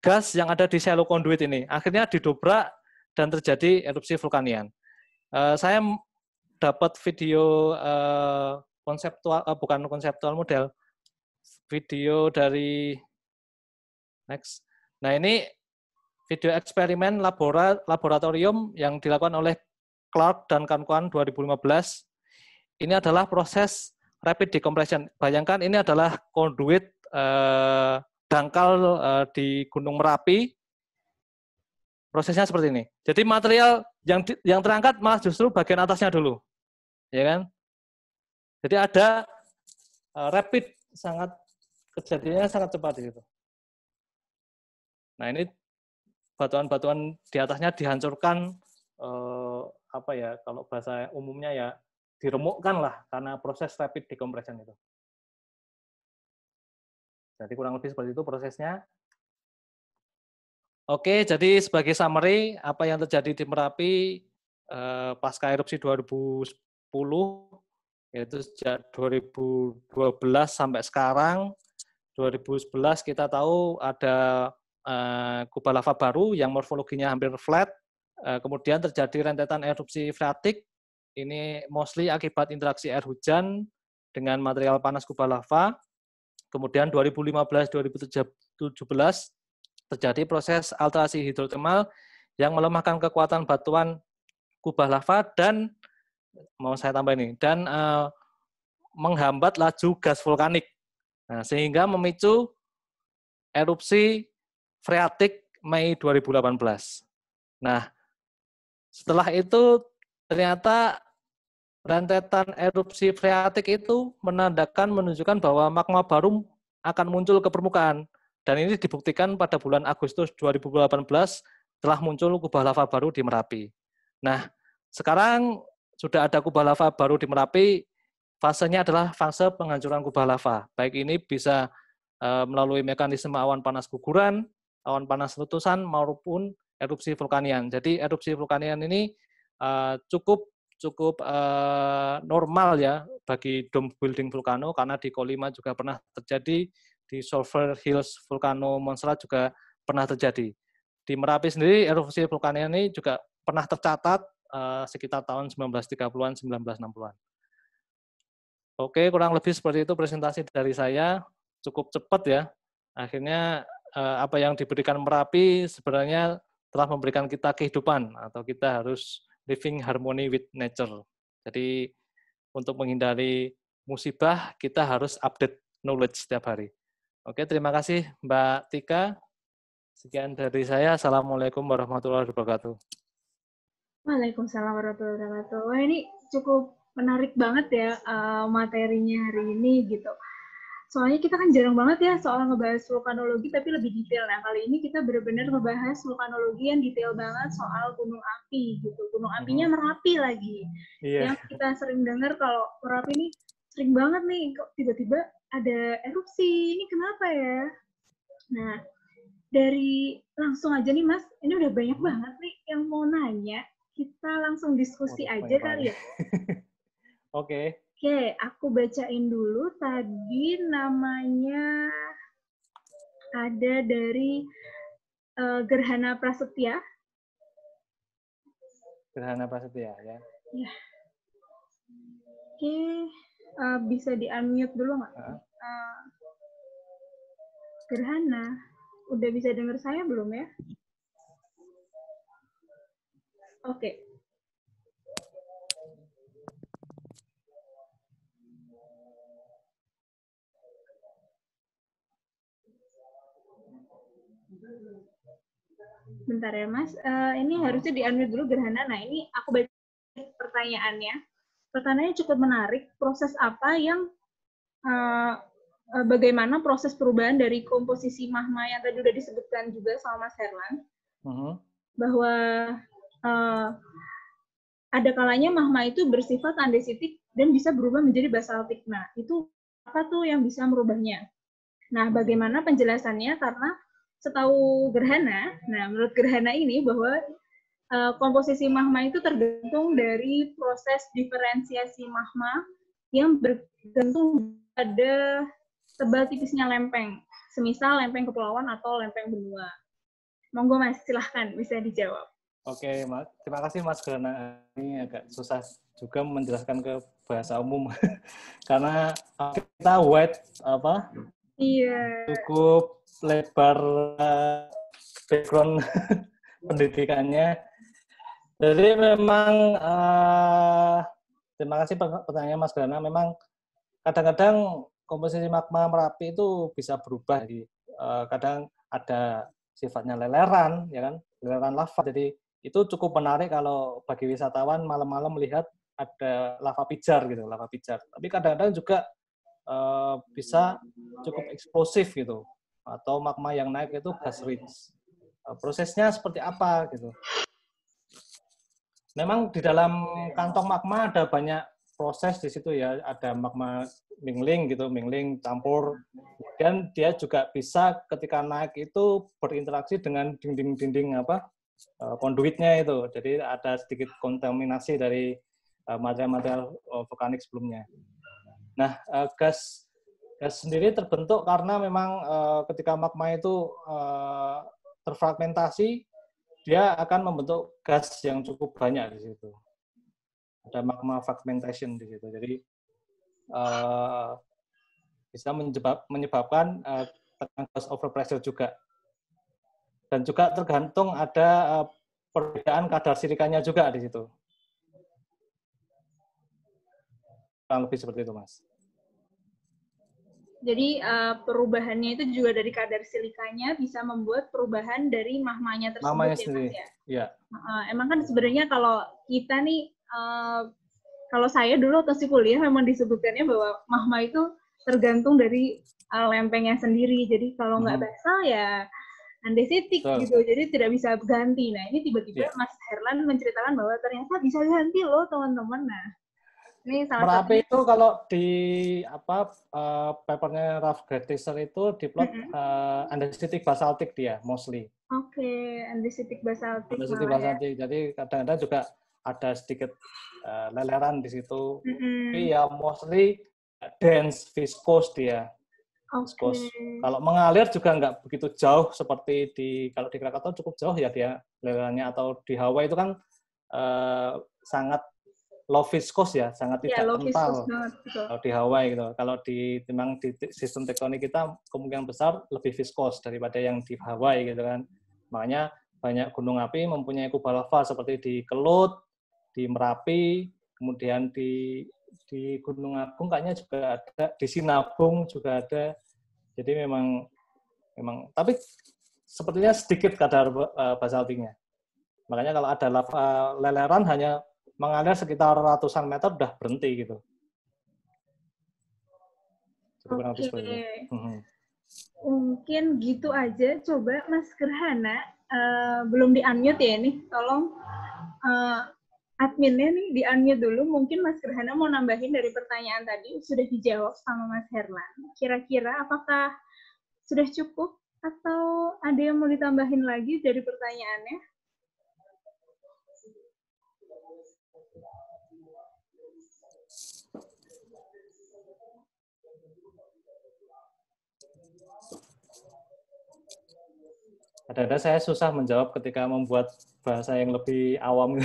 Speaker 1: gas yang ada di selo conduit ini akhirnya didobrak dan terjadi erupsi vulkanian uh, saya dapat video uh, konseptual uh, bukan konseptual model video dari next. Nah, ini video eksperimen labora, laboratorium yang dilakukan oleh Clark dan kawan-kawan 2015. Ini adalah proses rapid decompression. Bayangkan ini adalah conduit uh, dangkal uh, di Gunung Merapi. Prosesnya seperti ini. Jadi material yang yang terangkat malah justru bagian atasnya dulu. Ya kan? Jadi ada e, rapid sangat kejadiannya sangat cepat gitu. Nah ini batuan-batuan di atasnya dihancurkan eh, apa ya kalau bahasa umumnya ya diremukkan lah karena proses rapid decompression itu. Jadi kurang lebih seperti itu prosesnya. Oke, jadi sebagai summary apa yang terjadi di Merapi eh, pasca erupsi 2010 yaitu sejak 2012 sampai sekarang 2011 kita tahu ada uh, kubah lava baru yang morfologinya hampir flat uh, kemudian terjadi rentetan erupsi freatik ini mostly akibat interaksi air hujan dengan material panas kubah lava kemudian 2015 2017 terjadi proses alterasi hidrotermal yang melemahkan kekuatan batuan kubah lava dan mau saya tambah ini dan uh, menghambat laju gas vulkanik nah, sehingga memicu erupsi freatik Mei 2018 nah setelah itu ternyata rentetan erupsi freatik itu menandakan menunjukkan bahwa magma baru akan muncul ke permukaan dan ini dibuktikan pada bulan Agustus 2018 telah muncul kubah lava baru di Merapi. Nah, sekarang sudah ada kubah lava baru di Merapi, fasenya adalah fase penghancuran kubah lava. Baik ini bisa eh, melalui mekanisme awan panas guguran, awan panas letusan maupun erupsi vulkanian. Jadi erupsi vulkanian ini eh, cukup cukup eh, normal ya bagi dome building vulkano karena di Kolima juga pernah terjadi di Sulfur Hills Vulcano Montserrat juga pernah terjadi. Di Merapi sendiri erupsi vulkanian ini juga pernah tercatat Eh, sekitar tahun 1930-an, 1960-an. Oke, kurang lebih seperti itu presentasi dari saya. Cukup cepat ya. Akhirnya eh, apa yang diberikan Merapi sebenarnya telah memberikan kita kehidupan atau kita harus living harmony with nature. Jadi untuk menghindari musibah kita harus update knowledge setiap hari. Oke, terima kasih Mbak Tika. Sekian dari saya. Assalamualaikum warahmatullahi wabarakatuh.
Speaker 2: Waalaikumsalam warahmatullahi wabarakatuh. Wah ini cukup menarik banget ya uh, materinya hari ini gitu. Soalnya kita kan jarang banget ya soal ngebahas vulkanologi tapi lebih detail. Nah kali ini kita benar-benar ngebahas vulkanologi yang detail banget soal gunung api gitu. Gunung apinya mm-hmm. Merapi lagi. Yeah. Yang kita sering dengar kalau Merapi ini sering banget nih kok tiba-tiba ada erupsi. Ini kenapa ya? Nah dari langsung aja nih Mas, ini udah banyak banget nih yang mau nanya kita langsung diskusi oh, aja kali ya.
Speaker 1: Oke.
Speaker 2: Oke, aku bacain dulu tadi namanya ada dari uh, Gerhana Prasetya.
Speaker 1: Gerhana Prasetya ya.
Speaker 2: Ya. Oke, okay. uh, eh, bisa di unmute dulu nggak?
Speaker 1: Uh,
Speaker 2: Gerhana, udah bisa dengar saya belum ya? Oke. Okay. Bentar ya Mas, uh, ini harusnya diambil dulu Gerhana. Nah ini aku baca pertanyaannya. Pertanyaannya cukup menarik. Proses apa yang uh, bagaimana proses perubahan dari komposisi mahma yang tadi sudah disebutkan juga sama Mas Herlan, uh mm-hmm. -huh. bahwa uh, ada kalanya mahma itu bersifat andesitik dan bisa berubah menjadi basaltik. Nah, itu apa tuh yang bisa merubahnya? Nah, bagaimana penjelasannya? Karena setahu gerhana, nah menurut gerhana ini bahwa uh, komposisi mahma itu tergantung dari proses diferensiasi mahma yang bergantung pada tebal tipisnya lempeng, semisal lempeng kepulauan atau lempeng benua. Monggo Mas, silahkan bisa dijawab.
Speaker 1: Oke, Mas. Terima kasih Mas karena ini agak susah juga menjelaskan ke bahasa umum karena eh, kita wide apa?
Speaker 2: Iya.
Speaker 1: Cukup lebar eh, background pendidikannya. Jadi memang uh, terima kasih pertanyaannya Mas karena Memang kadang-kadang komposisi magma merapi itu bisa berubah. Jadi, uh, kadang ada sifatnya leleran, ya kan, leleran lava. Jadi itu cukup menarik kalau bagi wisatawan malam-malam melihat ada lava pijar gitu, lava pijar. Tapi kadang-kadang juga uh, bisa cukup eksplosif gitu, atau magma yang naik itu gas rich. Eh, uh, prosesnya seperti apa gitu? Memang di dalam kantong magma ada banyak proses di situ ya, ada magma mingling gitu, mingling campur. Dan dia juga bisa ketika naik itu berinteraksi dengan dinding-dinding apa? Eh, konduitnya itu. Jadi ada sedikit kontaminasi dari eh, material-material eh, vulkanik sebelumnya. Nah, gas gas sendiri terbentuk karena memang ketika magma itu terfragmentasi, dia akan membentuk gas yang cukup banyak di situ. Ada magma fragmentation di situ. Jadi bisa menyebab, menyebabkan uh, gas overpressure juga dan juga tergantung ada eh, perbedaan kadar sirikanya juga di situ. Kurang lebih seperti itu, Mas.
Speaker 2: Jadi eh, perubahannya itu juga dari kadar silikanya bisa membuat perubahan dari mahmanya tersebut mahmanya ya, sendiri. Mas, ya? Iya. emang kan sebenarnya kalau kita nih, eh, kalau saya dulu atau si kuliah memang disebutkannya bahwa mahma itu tergantung dari lempengnya sendiri. Jadi kalau nggak hmm. basal ya Andesitik so. gitu jadi tidak bisa ganti nah ini tiba-tiba yeah. Mas Herlan menceritakan bahwa ternyata bisa ganti loh teman-teman nah ini salah Merapi itu kalau
Speaker 1: di apa uh, papernya Ralph Gratiser itu diplot mm -hmm. uh, eh, andesitik basaltik dia mostly
Speaker 2: oke okay. andesitik basaltik andesitik ya. basaltik
Speaker 1: ya. jadi kadang-kadang juga ada sedikit uh, leleran di situ
Speaker 2: mm -hmm. tapi ya
Speaker 1: mostly dense viscous dia
Speaker 2: Okay. Kalau
Speaker 1: mengalir juga nggak begitu jauh seperti di kalau di Krakatau cukup jauh ya dia alirannya atau di Hawaii itu kan eh, sangat low viscous ya, sangat yeah, tidak kental. Kalau di Hawaii gitu. Kalau di memang di sistem tektonik kita kemungkinan besar lebih viskos daripada yang di Hawaii gitu kan. Makanya banyak gunung api mempunyai kubah lava seperti di Kelut, di Merapi, kemudian di di Gunung Agung kayaknya juga ada, di Sinabung juga ada. Jadi memang memang tapi sepertinya sedikit kadar eh, basaltiknya. Makanya kalau ada lava eh, leleran hanya mengalir sekitar ratusan meter udah berhenti gitu.
Speaker 2: Oke. Okay. Mm-hmm. Mungkin gitu aja. Coba Mas Gerhana uh, belum di unmute ya ini Tolong uh, adminnya nih di unmute dulu. Mungkin Mas Gerhana mau nambahin dari pertanyaan tadi sudah dijawab sama Mas Herman. Kira-kira apakah sudah cukup atau ada yang mau ditambahin lagi dari pertanyaannya?
Speaker 1: Ada-ada saya susah menjawab ketika membuat bahasa yang lebih awam.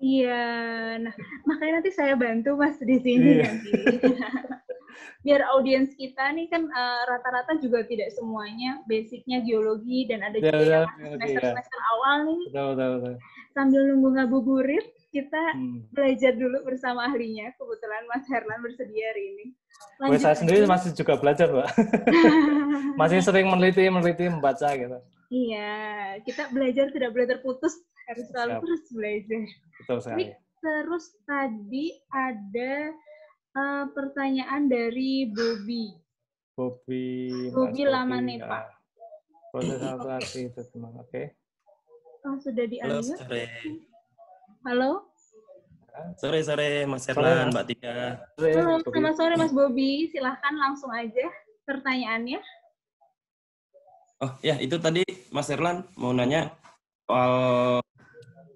Speaker 2: Iya, nah makanya nanti saya bantu mas di sini iya. nanti. Biar audiens kita nih kan eh, rata-rata uh, juga tidak semuanya basicnya geologi dan ada juga iya, yang iya, iya. semester-semester awal nih. Betul, betul, betul. Sambil nunggu ngabuburit, kita hmm. belajar dulu bersama ahlinya. Kebetulan Mas Herlan bersedia hari ini. Lanjut saya sendiri
Speaker 1: masih juga belajar, Pak. masih sering meneliti, meneliti, membaca gitu.
Speaker 2: Iya, kita belajar tidak boleh terputus, harus selalu Siap. terus belajar. Betul sekali. terus tadi ada uh, pertanyaan dari Bobby.
Speaker 1: Bobby. Bobby nih Ya. Proses alterasi itu teman, oke. Okay.
Speaker 2: Oh, sudah di Halo, sore. Halo?
Speaker 4: Sore, sore Mas Erlan, Mbak Tika. Halo, selamat
Speaker 2: sore Mas Bobi. Silahkan langsung aja pertanyaannya.
Speaker 4: Oh ya itu tadi Mas Erlan mau nanya soal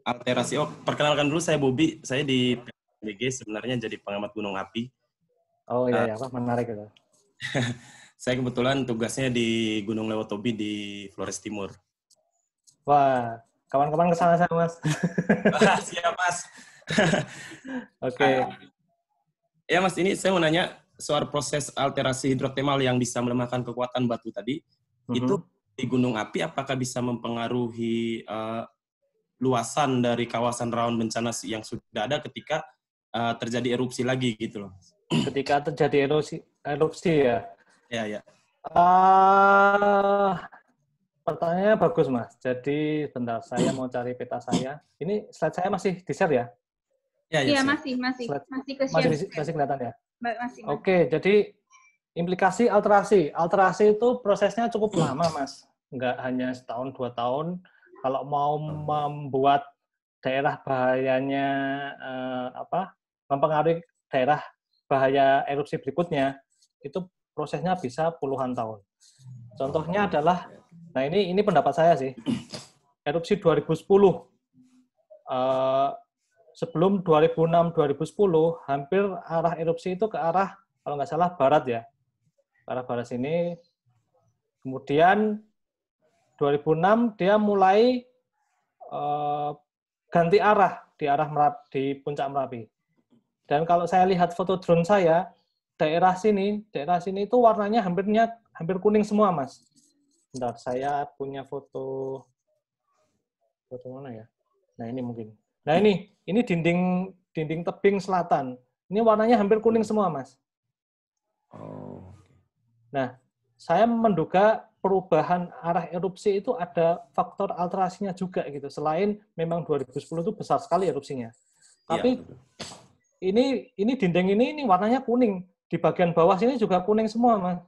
Speaker 4: alterasi. Oh perkenalkan dulu saya Bobi, saya di PBG sebenarnya jadi pengamat gunung api. Oh iya, uh, iya. Eh, Pak, menarik itu. saya kebetulan tugasnya di Gunung Lewotobi di Flores
Speaker 1: Timur. Wah, kawan-kawan ke sana saya, Mas. siap, Mas. Oke.
Speaker 4: Okay. Uh, ya, Mas, ini saya mau nanya soal proses alterasi hidrotermal yang bisa melemahkan kekuatan batu tadi. Mm -hmm. Itu di gunung api apakah bisa mempengaruhi uh, luasan dari kawasan rawan bencana yang sudah ada ketika uh, terjadi erupsi lagi gitu loh. Ketika terjadi erupsi
Speaker 1: erupsi ya. Ya ya. Uh, pertanyaannya bagus mas. Jadi bentar saya mau cari peta saya. Ini slide saya masih di share ya? Ya, ya? Iya ya, ya masih
Speaker 2: masih slide, masih ke share. Masih, masih kelihatan ya. Masih.
Speaker 1: Oke, jadi Implikasi alterasi. Alterasi itu prosesnya cukup lama, Mas. Enggak hanya setahun, dua tahun. Kalau mau membuat daerah bahayanya eh, apa mempengaruhi daerah bahaya erupsi berikutnya itu prosesnya bisa puluhan tahun. Contohnya adalah nah ini ini pendapat saya sih. Erupsi 2010 eh, sebelum 2006 2010 hampir arah erupsi itu ke arah kalau nggak salah barat ya. Para barat sini, Kemudian 2006 dia mulai eh, ganti arah di arah Merapi, di puncak Merapi. Dan kalau saya lihat foto drone saya, daerah sini, daerah sini itu warnanya hampirnya hampir kuning semua, Mas. Bentar, saya punya foto foto mana ya? Nah, ini mungkin. Nah, ini ini dinding dinding tebing selatan. Ini warnanya hampir kuning semua, Mas. Oh. Nah, saya menduga perubahan arah erupsi itu ada faktor alterasinya juga gitu. Selain memang 2010 itu besar sekali erupsinya. Iya, Tapi ya. ini ini dinding ini ini warnanya kuning. Di bagian bawah sini juga kuning semua, Mas.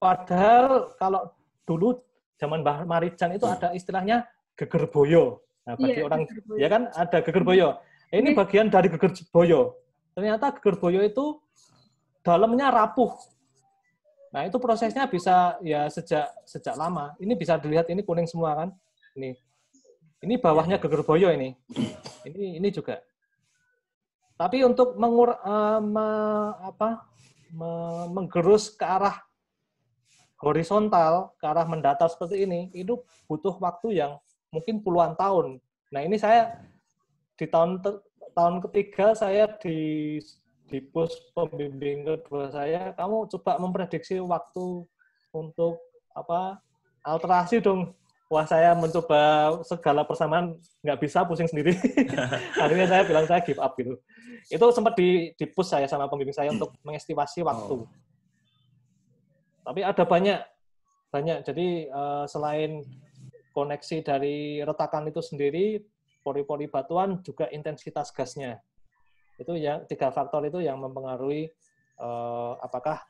Speaker 1: Padahal kalau dulu zaman Mbah Marican itu iya. ada istilahnya geger boyo. Nah, bagi ya, orang ya kan ada geger boyo. Ini iya. bagian dari geger boyo. Ternyata geger boyo itu dalamnya rapuh Nah, itu prosesnya bisa ya sejak sejak lama. Ini bisa dilihat ini kuning semua kan? Ini. Ini bawahnya iya. boyo ini. Ini ini juga. Tapi untuk mengur uh, me, apa? Me, menggerus ke arah horizontal, ke arah mendatar seperti ini, itu butuh waktu yang mungkin puluhan tahun. Nah, ini saya di tahun tahun ketiga saya di di pos pembimbing kedua saya, kamu coba memprediksi waktu untuk apa alterasi dong. Wah saya mencoba segala persamaan nggak bisa pusing sendiri. Akhirnya saya bilang saya give up gitu. Itu sempat di di push saya sama pembimbing saya untuk mengestimasi waktu. Oh. Tapi ada banyak banyak. Jadi uh, selain koneksi dari retakan itu sendiri, pori-pori batuan juga intensitas gasnya. Itu yang tiga faktor itu yang mempengaruhi uh, apakah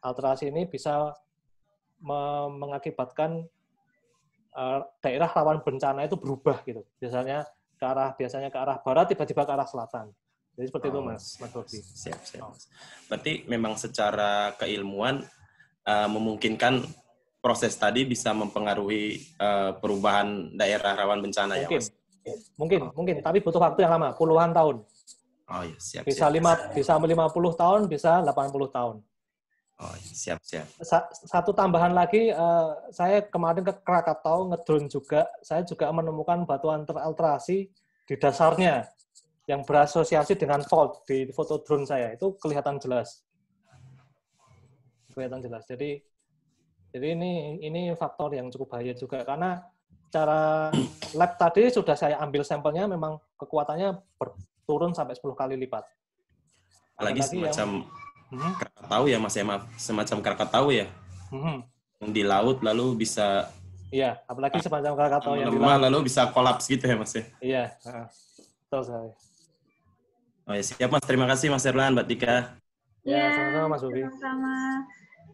Speaker 1: alterasi ini bisa me mengakibatkan uh, daerah rawan bencana itu berubah gitu. Biasanya ke arah biasanya ke arah barat tiba-tiba ke arah selatan. Jadi seperti oh, itu Mas, Mas Bobi. Siap,
Speaker 4: siap. Oh. Berarti memang secara keilmuan uh, memungkinkan proses tadi bisa mempengaruhi uh, perubahan daerah rawan bencana ya, mungkin. ya Mas.
Speaker 1: Mungkin, oh. mungkin, tapi butuh waktu yang lama, puluhan tahun. Oh ya, siap. Bisa lima, bisa 50 tahun, bisa delapan puluh tahun. Oh ya, siap siap. Sa satu tambahan lagi, uh, saya kemarin ke Krakatau ngedrone juga, saya juga menemukan batuan teralterasi di dasarnya yang berasosiasi dengan fault di foto drone saya itu kelihatan jelas kelihatan jelas jadi jadi ini ini faktor yang cukup bahaya juga karena cara lab tadi sudah saya ambil sampelnya memang kekuatannya ber, turun sampai 10 kali lipat. Apalagi semacam yang... Mhm.
Speaker 4: Krakatau ya Mas ya, maaf. Semacam Krakatau ya. Hmm. di laut lalu bisa
Speaker 1: Iya, apalagi semacam Krakatau yang lemah, di laut.
Speaker 4: lalu bisa kolaps gitu ya Mas ya.
Speaker 1: Iya, betul sekali.
Speaker 4: Oh ya siap Mas, terima kasih Mas Erlan, Mbak Tika.
Speaker 1: Ya, iya,
Speaker 2: sama-sama Mas Bobi. Sama-sama.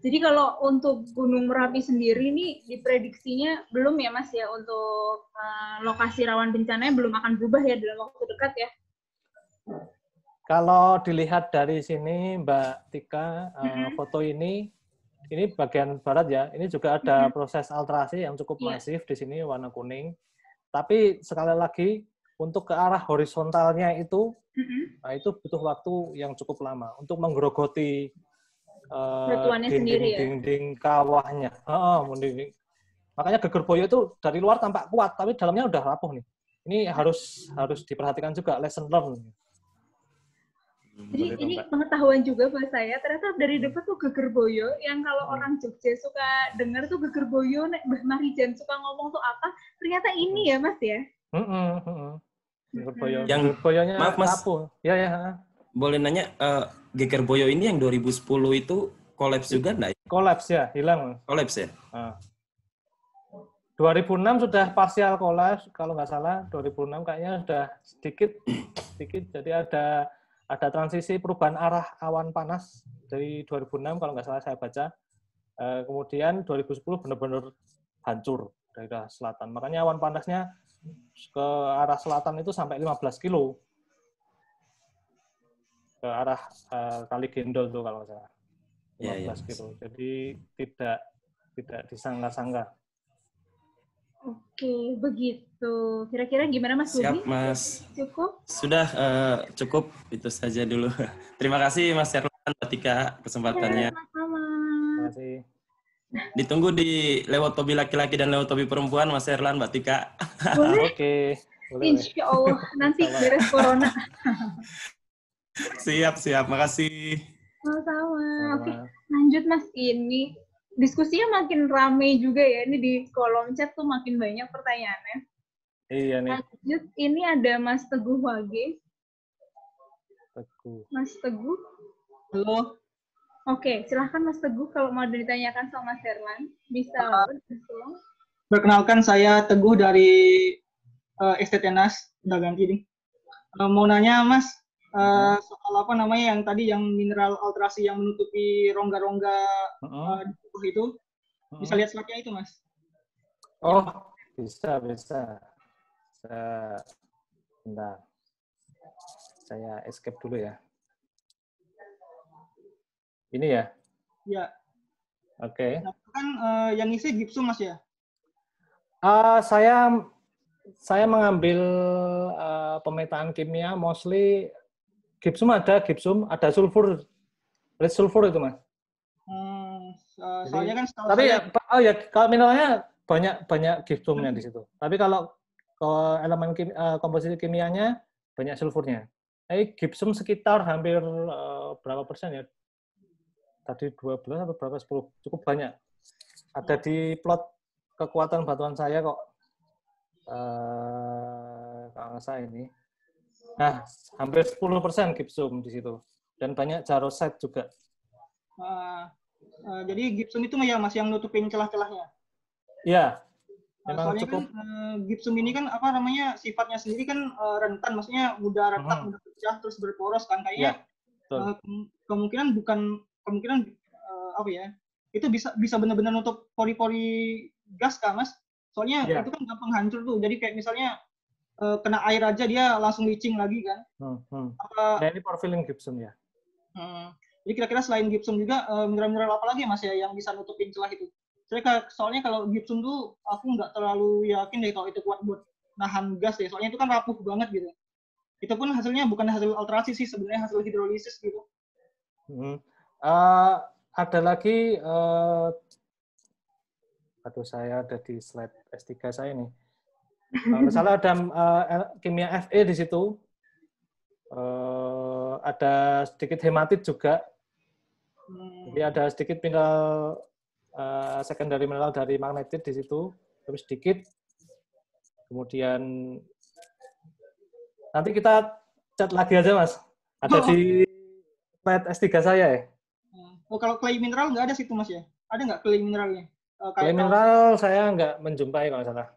Speaker 2: Jadi kalau untuk Gunung Merapi sendiri ini diprediksinya belum ya Mas ya untuk uh, lokasi rawan bencananya belum akan berubah ya dalam waktu dekat ya?
Speaker 1: Kalau dilihat dari sini Mbak Tika, mm-hmm. foto ini ini bagian barat ya. Ini juga ada mm-hmm. proses alterasi yang cukup yeah. masif di sini warna kuning. Tapi sekali lagi untuk ke arah horizontalnya itu, mm-hmm. nah itu butuh waktu yang cukup lama untuk menggerogoti uh, dinding-dinding ya? kawahnya. Oh, mending. Makanya geger boyo itu dari luar tampak kuat, tapi dalamnya udah rapuh nih. Ini harus harus diperhatikan juga lesson learned.
Speaker 2: Jadi ini dong, pengetahuan juga buat saya. Ternyata dari hmm. depan tuh geger boyo, yang kalau hmm. orang Jogja suka dengar tuh geger boyo, Mbah Marijan suka ngomong tuh apa? Ternyata ini hmm. ya Mas ya.
Speaker 4: Hmm, hmm, hmm.
Speaker 1: Gegerboyo. Yang
Speaker 4: Gegerboyonya maaf Mas. Apa? Ya ya. Boleh nanya uh, Boyo ini yang 2010 itu kolaps juga enggak?
Speaker 1: Kolaps ya, hilang. Kolaps ya. Uh. 2006 sudah parsial kolaps kalau nggak salah. 2006 kayaknya sudah sedikit sedikit jadi ada ada transisi perubahan arah awan panas dari 2006 kalau nggak salah saya baca. Eh, kemudian 2010 benar-benar hancur dari arah selatan. Makanya awan panasnya ke arah selatan itu sampai 15 kilo ke arah eh, Kaligendol Kali Gendol tuh kalau nggak salah. 15 iya, iya, kilo. Jadi tidak tidak disangka-sangka.
Speaker 2: Oke, begitu. Kira-kira gimana Mas Siap, Budi?
Speaker 1: Mas. Cukup?
Speaker 4: Sudah, uh, cukup. Itu saja dulu. Terima kasih Mas Erlan Batika kesempatannya. Ya,
Speaker 1: Terima kasih.
Speaker 4: Ditunggu di lewat tobi laki-laki dan lewat tobi perempuan, Mas Erlan Mbak Oke. Boleh. Insya
Speaker 1: Allah, nanti
Speaker 2: beres corona.
Speaker 4: siap, siap. Makasih.
Speaker 2: Sama-sama. Oke, lanjut Mas. Ini diskusinya makin ramai juga ya ini di kolom chat tuh makin banyak pertanyaannya. Iya nih. Lanjut ini ada Mas Teguh Wage. Teguh. Mas Teguh. Halo. Oke, silahkan Mas Teguh kalau mau ditanyakan sama Mas Herlan bisa langsung.
Speaker 3: Perkenalkan saya Teguh dari uh, eh, Nas. dagang ini. Uh, eh, mau nanya Mas, Uh, soal apa namanya yang tadi yang mineral alterasi yang menutupi rongga-rongga uh -uh. uh, di tubuh itu uh bisa lihat slide-nya itu mas
Speaker 1: oh bisa bisa saya saya escape dulu ya ini ya ya oke okay. nah,
Speaker 3: kan uh, yang isi gipsum mas ya
Speaker 1: uh, saya saya mengambil uh, pemetaan kimia mostly Gipsum ada, gipsum ada sulfur. Red sulfur itu, Mas.
Speaker 3: Hmm, so, kan tapi saya...
Speaker 1: Ya, oh ya kalau mineralnya banyak banyak gipsumnya di situ. Tapi kalau, kalau elemen kim, eh, komposisi kimianya banyak sulfurnya. Eh gipsum sekitar hampir uh, berapa persen ya? Tadi 12 atau berapa 10 cukup banyak. Ada di plot kekuatan batuan saya kok. Eh uh, kalau saya ini Nah, hampir 10% gypsum di situ. Dan banyak jaroset juga.
Speaker 3: Uh, uh, jadi gypsum itu ya mas yang nutupin celah-celahnya?
Speaker 1: Iya. Ah, Memang Soalnya cukup. kan
Speaker 3: uh, eh, gypsum ini kan apa namanya sifatnya sendiri kan uh, rentan, maksudnya mudah retak, hmm. mudah pecah, terus berporos kan kayaknya. uh, kemungkinan bukan kemungkinan uh, apa ya? Itu bisa bisa benar-benar nutup pori-pori gas kan mas? Soalnya yeah. itu kan gampang hancur tuh. Jadi kayak misalnya uh, kena air aja dia langsung licin lagi kan.
Speaker 1: Hmm, hmm. Uh, nah, ini porfilin gypsum ya.
Speaker 3: Hmm. Jadi kira-kira selain gypsum juga uh, eh, mineral-mineral apa lagi ya, Mas ya yang bisa nutupin celah itu? Soalnya, soalnya kalau gypsum tuh aku nggak terlalu yakin deh kalau itu kuat buat nahan gas deh. Soalnya itu kan rapuh banget gitu. Itu pun hasilnya bukan hasil alterasi sih sebenarnya hasil hidrolisis gitu.
Speaker 1: Hmm. Uh, ada lagi uh, aduh saya ada di slide S3 saya nih. Kalau eh, misalnya ada uh, kimia Fe di situ, uh, ada sedikit hematit juga. Jadi ada sedikit mineral uh, secondary mineral dari magnetit di situ, tapi sedikit. Kemudian nanti kita cat lagi aja mas. Ada oh. di pet S3 saya ya.
Speaker 3: Oh kalau clay mineral nggak ada situ mas ya? Ada nggak clay mineralnya? Uh,
Speaker 1: mineral saya nggak menjumpai kalau salah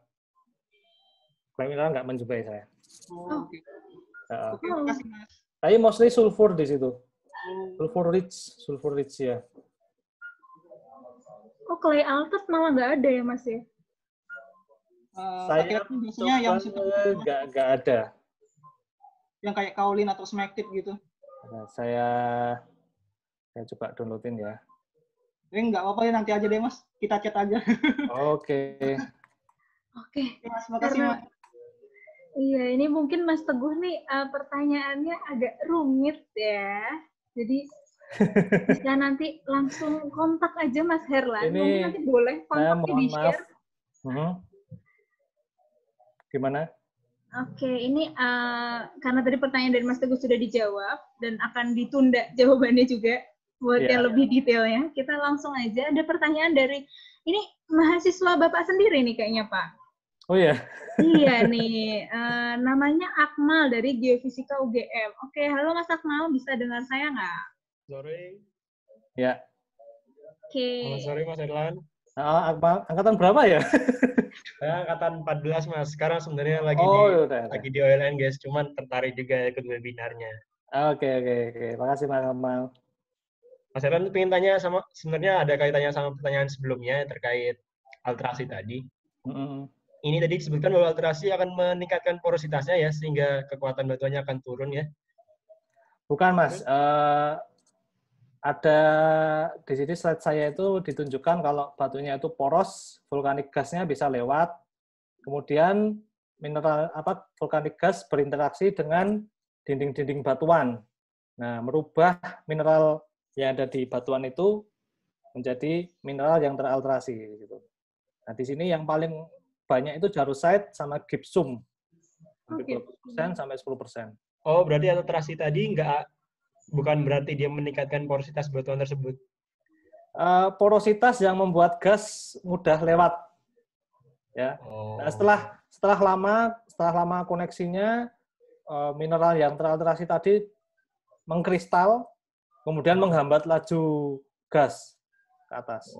Speaker 1: klaim mineral nggak menjumpai saya. Oh, oh. Oke. Okay. Uh, okay, Tapi mostly sulfur di situ.
Speaker 2: Oh.
Speaker 1: Sulfur rich, sulfur rich ya.
Speaker 2: Oh, clay altered malah nggak ada ya, Mas ya? Uh,
Speaker 3: saya biasanya yang
Speaker 1: nggak nggak ada.
Speaker 3: Yang kayak kaolin atau smectit gitu.
Speaker 1: Nah, saya saya coba downloadin ya.
Speaker 3: Ini eh, nggak apa-apa ya nanti aja deh mas, kita chat aja. Oke.
Speaker 1: Oke. Okay.
Speaker 2: Okay. Terima kasih. Mas. Iya, ini mungkin Mas Teguh nih eh, pertanyaannya agak rumit ya. Jadi bisa nanti langsung kontak aja Mas Herlan. Ini, mungkin nanti boleh kontaknya di share. Uh
Speaker 1: mm-hmm. -huh. Gimana?
Speaker 2: Oke, ini uh, karena tadi pertanyaan dari Mas Teguh sudah dijawab dan akan ditunda jawabannya juga buat yeah. yang lebih detail ya. Kita langsung aja ada pertanyaan dari ini mahasiswa Bapak sendiri nih kayaknya Pak. Oh iya. iya nih, uh, namanya Akmal dari Geofisika UGM. Oke, halo Mas Akmal, bisa dengar saya nggak?
Speaker 4: Sore.
Speaker 1: Ya.
Speaker 2: Oke. Okay. sore
Speaker 1: Mas Erlan. Oh, Akmal, angkatan berapa ya? Saya angkatan 14 mas. Sekarang sebenarnya lagi oh, di iya, udah, lagi di OLN guys. Cuman
Speaker 4: tertarik juga ya ikut webinarnya.
Speaker 1: Oke okay, oke okay, oke. Okay. Makasih Mas Akmal. Mas Erlan pengen
Speaker 4: tanya sama sebenarnya ada kaitannya sama pertanyaan sebelumnya terkait alterasi tadi. Mm -hmm ini tadi disebutkan bahwa alterasi akan meningkatkan porositasnya ya sehingga kekuatan
Speaker 1: batuannya akan turun ya. Bukan Mas, uh, ada di sini slide saya itu ditunjukkan kalau batunya itu poros, vulkanik gasnya bisa lewat, kemudian mineral apa vulkanik gas berinteraksi dengan dinding-dinding batuan. Nah, merubah mineral yang ada di batuan itu menjadi mineral yang teralterasi gitu. Nah, di sini yang paling banyak itu jarosite sama gypsum.
Speaker 4: okay. 20%
Speaker 1: sampai 10%.
Speaker 4: Oh, berarti atrasi tadi enggak bukan berarti dia meningkatkan porositas batuan
Speaker 1: tersebut. Uh, porositas yang membuat gas mudah lewat. Ya. Oh. Nah, setelah setelah lama setelah lama koneksinya uh, mineral yang teralterasi tadi mengkristal kemudian menghambat laju gas ke atas.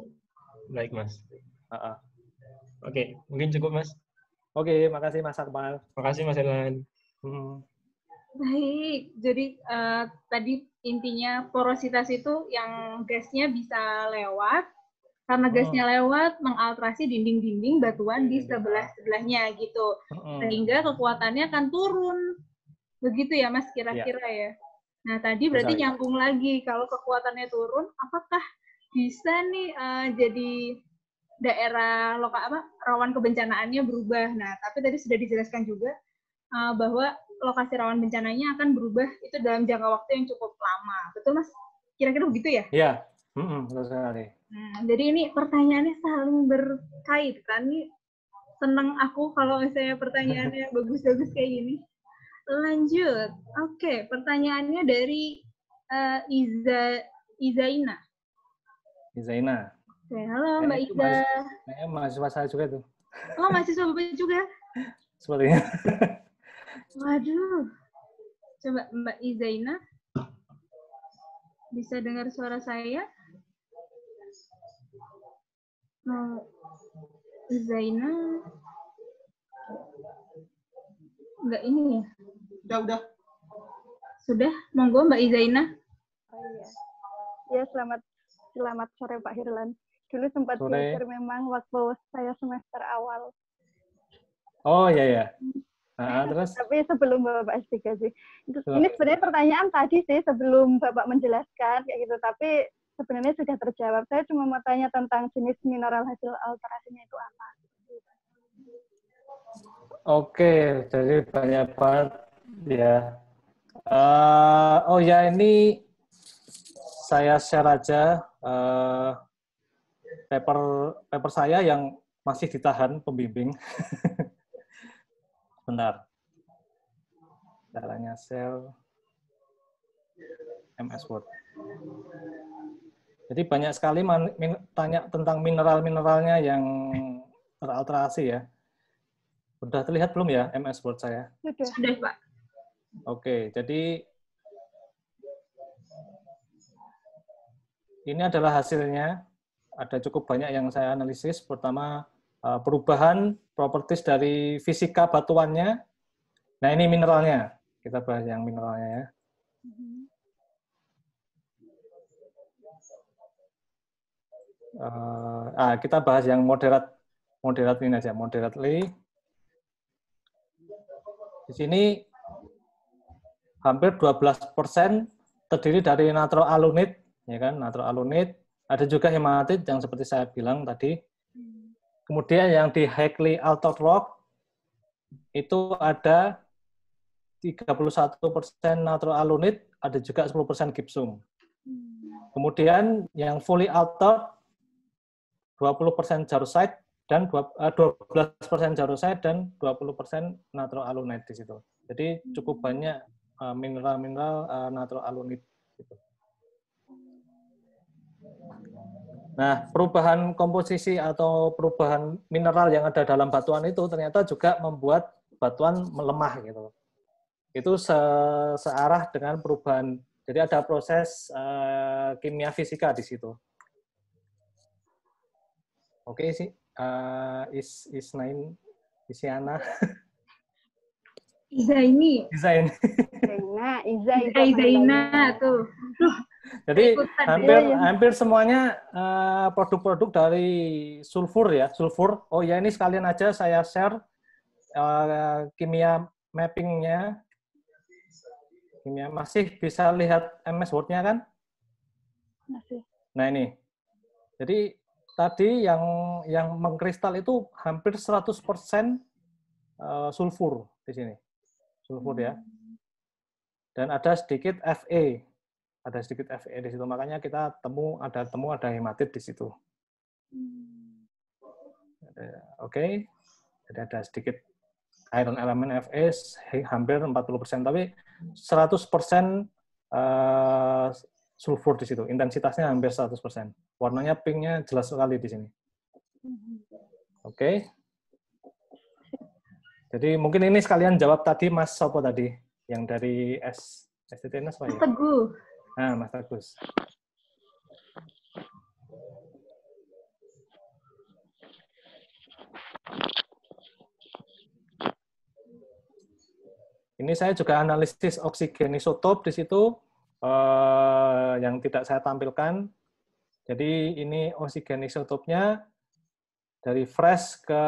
Speaker 1: Baik, Mas. Uh -uh. Oke, okay, mungkin cukup Mas. Oke, okay, makasih Mas Akmal. Makasih Mas Erlan. Hmm.
Speaker 2: Baik, jadi uh, tadi intinya porositas itu yang gasnya bisa lewat, karena gasnya oh. lewat mengalterasi dinding-dinding batuan di sebelah-sebelahnya gitu. Hmm. Sehingga kekuatannya akan turun. Begitu ya Mas kira-kira ya. ya. Nah, tadi berarti Misalnya. nyambung lagi kalau kekuatannya turun apakah bisa nih uh, jadi daerah lokal apa rawan kebencanaannya berubah. Nah, tapi tadi sudah dijelaskan juga uh, bahwa lokasi rawan bencananya akan berubah itu dalam jangka waktu yang cukup lama. Betul, Mas? Kira-kira begitu ya?
Speaker 1: Iya, Yeah. -mm, -hmm.
Speaker 2: Nah, jadi ini pertanyaannya saling berkait berkaitan. Ini seneng aku kalau misalnya pertanyaannya bagus-bagus kayak gini. Lanjut. Oke, okay, pertanyaannya dari uh, Iza Izaina.
Speaker 1: Izaina.
Speaker 2: Oke, halo nah, Mbak Ida.
Speaker 1: Saya eh, mahasiswa saya juga tuh.
Speaker 2: Oh, mahasiswa Bapak juga?
Speaker 1: Sepertinya.
Speaker 2: Waduh. Coba Mbak Izaina. Bisa dengar suara saya? Mbak Izaina. Enggak ini ya? Udah, udah. Sudah? Monggo Mbak Izaina. Oh iya. Ya, selamat selamat sore Pak Hirlan dulu sempat belajar memang waktu saya semester awal.
Speaker 1: Oh iya ya. Nah, terus?
Speaker 2: Tapi sebelum Bapak S3 sih. Ini sebenarnya pertanyaan tadi sih sebelum Bapak menjelaskan kayak gitu, tapi sebenarnya sudah terjawab. Saya cuma mau tanya tentang jenis mineral hasil alterasinya itu apa.
Speaker 1: Oke, jadi banyak part ya. Uh, oh ya ini saya share aja uh, paper paper saya yang masih ditahan pembimbing. Benar. Caranya sel MS Word. Jadi banyak sekali tanya tentang mineral-mineralnya yang teralterasi ya. Sudah terlihat belum ya MS Word saya?
Speaker 2: Sudah, Pak.
Speaker 1: Oke, jadi ini adalah hasilnya ada cukup banyak yang saya analisis, pertama eh, perubahan properties dari fisika batuannya. Nah, ini mineralnya. Kita bahas yang mineralnya ya. Uh, ah, kita bahas yang moderat moderat ini aja, moderately. Di sini hampir 12% terdiri dari alunit, ya kan, alunit. Ada juga hematit yang seperti saya bilang tadi. Hmm. Kemudian yang di Hackley Altot Rock itu ada 31% alunit, ada juga 10% gipsum. Hmm. Kemudian yang fully altered 20% jarosite dan 12% eh, jarosite dan 20% natriumalunit di situ. Jadi cukup hmm. banyak eh, mineral-mineral eh, natriumalunit Nah, perubahan komposisi atau perubahan mineral yang ada dalam batuan itu ternyata juga membuat batuan melemah gitu. Itu se searah dengan perubahan. Jadi ada proses uh, kimia fisika di situ. Oke okay, sih, eh, uh, is nine isiana Izaini. Izaini.
Speaker 2: Izaina, Izaina. Izaina tuh.
Speaker 1: Jadi Ikutan, iya, hampir ya, ya. hampir semuanya eh, produk-produk uh, dari sulfur ya, sulfur. Oh ya ini sekalian aja saya share uh, kimia mappingnya. Kimia masih bisa lihat MS Word-nya kan? Masih. Nah ini. Jadi tadi yang yang mengkristal itu hampir 100% uh, eh, sulfur di sini. Sulfur ya. hmm. ya. Dan ada sedikit Fe ada sedikit FE di situ. Makanya kita temu ada temu ada hematit di situ. Oke, okay. jadi ada sedikit iron elemen FE hampir 40%, tapi 100% uh, eh, sulfur di situ. Intensitasnya hampir 100%. Warnanya pinknya jelas sekali di sini. Oke. Okay. Jadi mungkin ini sekalian jawab tadi Mas Sopo tadi yang dari S STTNS Pak ya? Teguh. Nah, Mas Agus. Ini saya juga analisis oksigen isotop di situ eh, yang tidak saya tampilkan. Jadi ini oksigen isotopnya dari fresh ke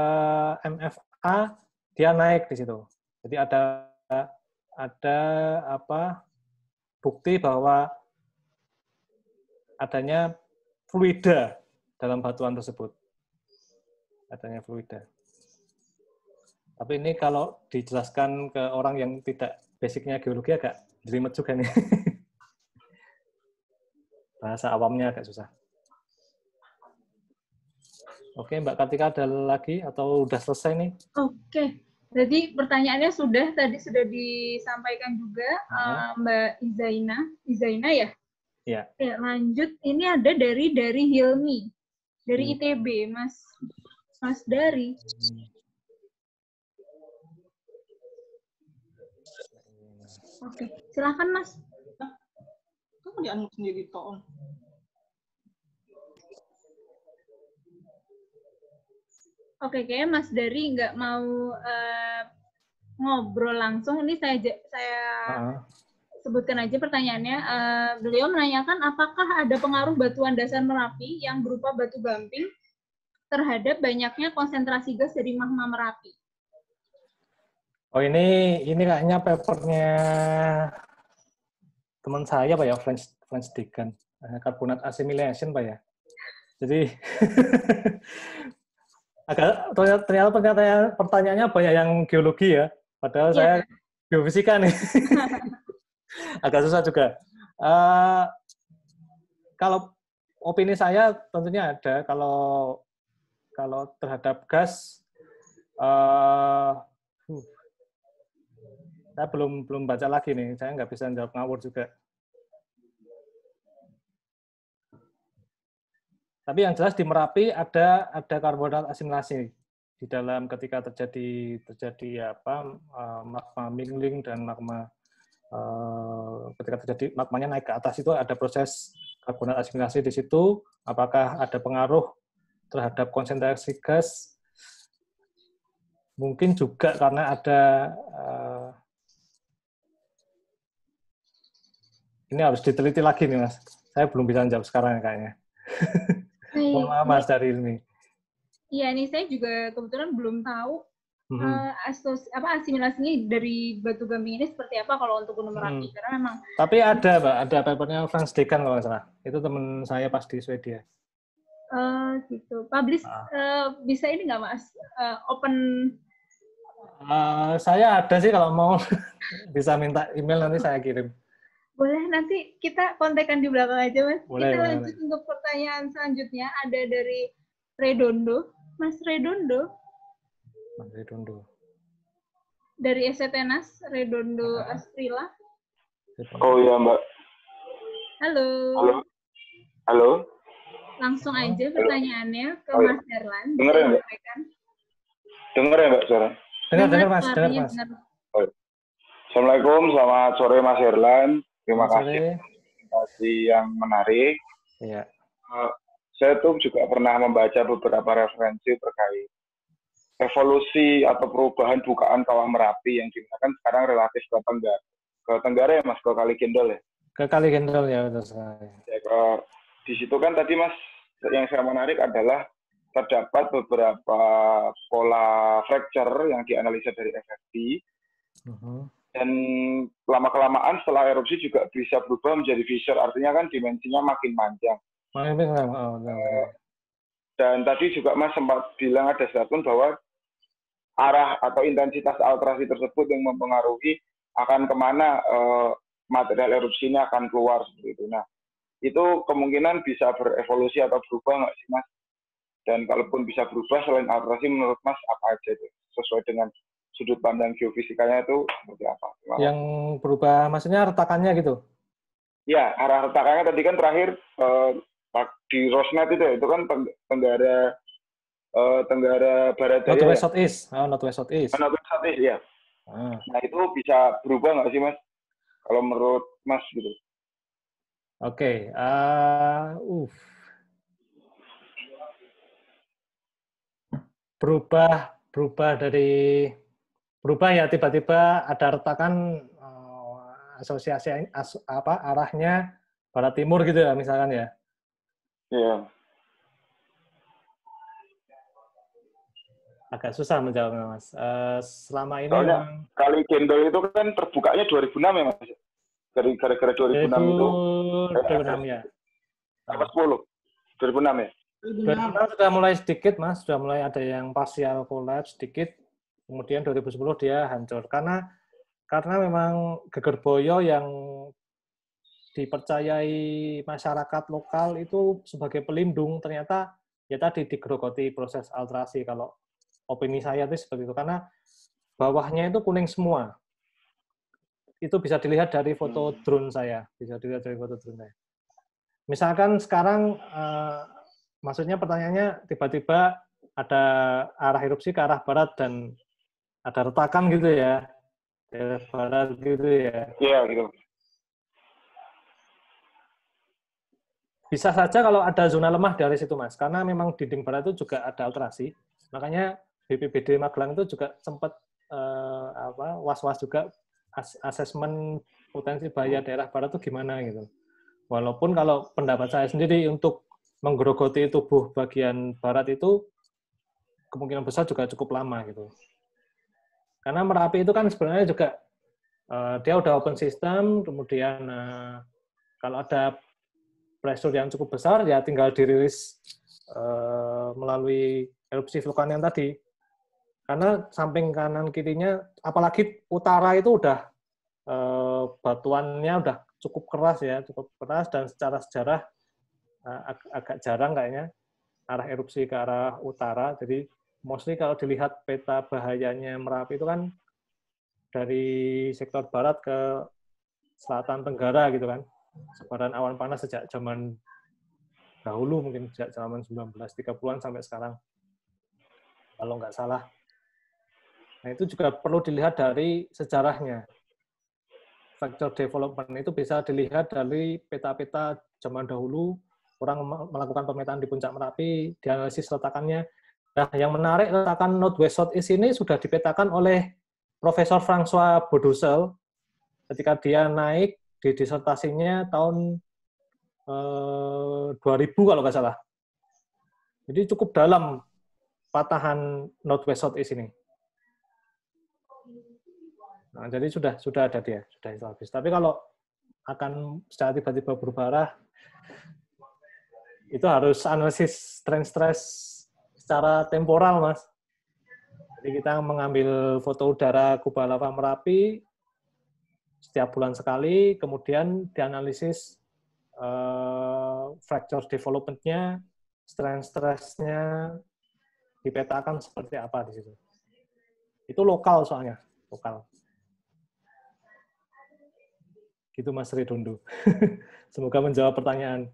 Speaker 1: MFA dia naik di situ. Jadi ada ada apa bukti bahwa adanya fluida dalam batuan tersebut. Adanya fluida. Tapi ini kalau dijelaskan ke orang yang tidak basicnya geologi agak jelimet juga nih. Bahasa awamnya agak susah. Oke, Mbak Kartika ada lagi atau udah selesai nih?
Speaker 2: Oke, jadi pertanyaannya sudah tadi sudah disampaikan juga iya. eh, Mbak Izaina. Izaina ya? Ya. ya lanjut ini ada dari dari Hilmi dari hmm. ITB Mas Mas Dari. Oke, silakan Mas. Kamu di sendiri toh. Oke, kayaknya Mas Dari nggak mau uh, ngobrol langsung. Ini saya saya uh -huh sebutkan aja pertanyaannya. Uh, beliau menanyakan apakah ada pengaruh batuan dasar Merapi yang berupa batu gamping terhadap banyaknya konsentrasi gas dari magma Merapi?
Speaker 1: Oh ini ini kayaknya papernya teman saya pak ya French French Deacon eh, karbonat assimilation pak ya. Jadi agak ternyata pertanyaannya banyak yang geologi ya. Padahal yeah. saya geofisika nih. agak susah juga. Uh, kalau opini saya tentunya ada kalau kalau terhadap gas eh, uh, saya belum belum baca lagi nih saya nggak bisa jawab ngawur juga tapi yang jelas di Merapi ada ada karbonat asimilasi di dalam ketika terjadi terjadi apa eh, magma mingling dan magma Eh, ketika terjadi magmanya naik ke atas itu ada proses karbonat asimilasi di situ. Apakah ada pengaruh terhadap konsentrasi gas? Mungkin juga karena ada eh, ini harus diteliti lagi nih mas. Saya belum bisa jawab sekarang kayaknya. Mohon maaf mas dari ilmi.
Speaker 2: Iya nih saya juga kebetulan belum tahu Eh, mm-hmm. uh, asos, apa asimilasinya dari batu gamping ini seperti apa kalau untuk numerasi mm-hmm. mm. karena memang
Speaker 1: tapi ada pak ada papernya Franz Dekan kalau nggak salah itu teman saya pas di Swedia
Speaker 2: uh, gitu publish ah. uh, bisa ini nggak mas uh, open
Speaker 1: uh, saya ada sih kalau mau bisa minta email nanti saya kirim
Speaker 2: boleh nanti kita kontekan di belakang aja mas boleh, kita lanjut boleh. untuk pertanyaan selanjutnya ada dari Redondo Mas Redondo
Speaker 5: Mas Redondo.
Speaker 2: Dari Esetenas, Redondo ah. Astrila. Oh iya Mbak. Halo. Halo. Halo. Langsung aja pertanyaannya ke Halo. Oh, iya. Mas Herlan Dengar ya Mbak?
Speaker 5: Dengar ya Mbak suara? Dengar, dengar Mas. Dengar Mas. Dengar. Oh, iya. Assalamualaikum, selamat sore Mas Herlan. Terima Mas kasih. Terima kasih yang menarik. Iya. Uh, saya tuh juga pernah membaca beberapa referensi terkait evolusi atau perubahan bukaan kawah Merapi yang digunakan sekarang relatif ke Tenggara. Ke Tenggara ya Mas, ke Kali kendal ya?
Speaker 1: Ke Kali kendal ya, betul sekali.
Speaker 5: Ya, ke, di situ kan tadi Mas, yang saya menarik adalah terdapat beberapa pola fracture yang dianalisa dari FFT. Uh-huh. Mhm. Dan lama-kelamaan setelah erupsi juga bisa berubah menjadi fissure, artinya kan dimensinya makin panjang.
Speaker 1: Makin panjang, oh, eh,
Speaker 5: Dan tadi juga Mas sempat bilang ada statement bahwa arah atau intensitas alterasi tersebut yang mempengaruhi akan kemana eh, material erupsinya akan keluar seperti itu. Nah, itu kemungkinan bisa berevolusi atau berubah nggak sih mas? Dan kalaupun bisa berubah selain alterasi, menurut mas apa aja itu sesuai dengan sudut pandang geofisikanya itu seperti apa? Mas? Yang
Speaker 1: berubah maksudnya retakannya gitu?
Speaker 5: Ya, arah retakannya tadi kan terakhir eh, di Rosnet itu ya, itu kan tenggara uh, Tenggara Barat Daya. Ah, Northwest ya?
Speaker 1: Southeast. Oh, Northwest Southeast. Oh,
Speaker 5: Northwest Southeast ya. Ah. Nah itu bisa berubah nggak sih mas? Kalau menurut mas gitu.
Speaker 1: Oke, okay. uh, uh. berubah berubah dari berubah ya tiba-tiba ada retakan eh, asosiasi as, apa arahnya barat timur gitu ya misalkan ya. Iya. Yeah agak susah menjawabnya mas. Uh, selama ini Soalnya, memang...
Speaker 5: kali itu kan terbukanya 2006 ya mas. Dari gara-gara 2006 itu. 2006 ya. Apa 10? 2006 ya. 2006
Speaker 1: sudah mulai sedikit mas, sudah mulai ada yang parsial collapse sedikit. Kemudian 2010 dia hancur karena karena memang geger boyo yang dipercayai masyarakat lokal itu sebagai pelindung ternyata ya tadi digerogoti proses alterasi kalau opini saya itu seperti itu karena bawahnya itu kuning semua itu bisa dilihat dari foto hmm. drone saya bisa dilihat dari foto drone saya misalkan sekarang eh, maksudnya pertanyaannya tiba-tiba ada arah erupsi ke arah barat dan ada retakan gitu ya Dari barat gitu ya iya yeah, gitu bisa saja kalau ada zona lemah dari situ mas karena memang dinding barat itu juga ada alterasi makanya BPBD Magelang itu juga sempat eh, was-was juga asesmen potensi bahaya hmm. daerah barat itu gimana gitu. Walaupun kalau pendapat saya sendiri untuk menggerogoti tubuh bagian barat itu kemungkinan besar juga cukup lama gitu. Karena Merapi itu kan sebenarnya juga uh, dia udah open system, kemudian uh, kalau ada pressure yang cukup besar ya tinggal dirilis uh, melalui erupsi vulkan yang tadi. Karena samping kanan kirinya, apalagi utara itu udah e, batuannya udah cukup keras ya, cukup keras dan secara sejarah e, ag agak jarang kayaknya arah erupsi ke arah utara. Jadi mostly kalau dilihat peta bahayanya Merapi itu kan dari sektor barat ke selatan tenggara gitu kan. Sebaran awan panas sejak zaman dahulu mungkin sejak zaman 1930-an sampai sekarang. Kalau nggak salah. Nah, itu juga perlu dilihat dari sejarahnya. faktor development itu bisa dilihat dari peta-peta zaman dahulu, orang melakukan pemetaan di puncak Merapi, dianalisis letakannya. Nah, yang menarik letakan North South East ini sudah dipetakan oleh Profesor François Bodusel ketika dia naik di disertasinya tahun eh, 2000 kalau nggak salah. Jadi cukup dalam patahan North West South East ini. Nah, jadi sudah sudah ada dia, sudah install habis. Tapi kalau akan secara tiba-tiba berubah arah, itu harus analisis strain stress secara temporal, Mas. Jadi kita mengambil foto udara kubah lava Merapi setiap bulan sekali, kemudian dianalisis uh, fracture development-nya, strain stress-nya, dipetakan seperti apa di situ. Itu lokal soalnya, lokal. Itu Mas Redondo. Semoga menjawab pertanyaan.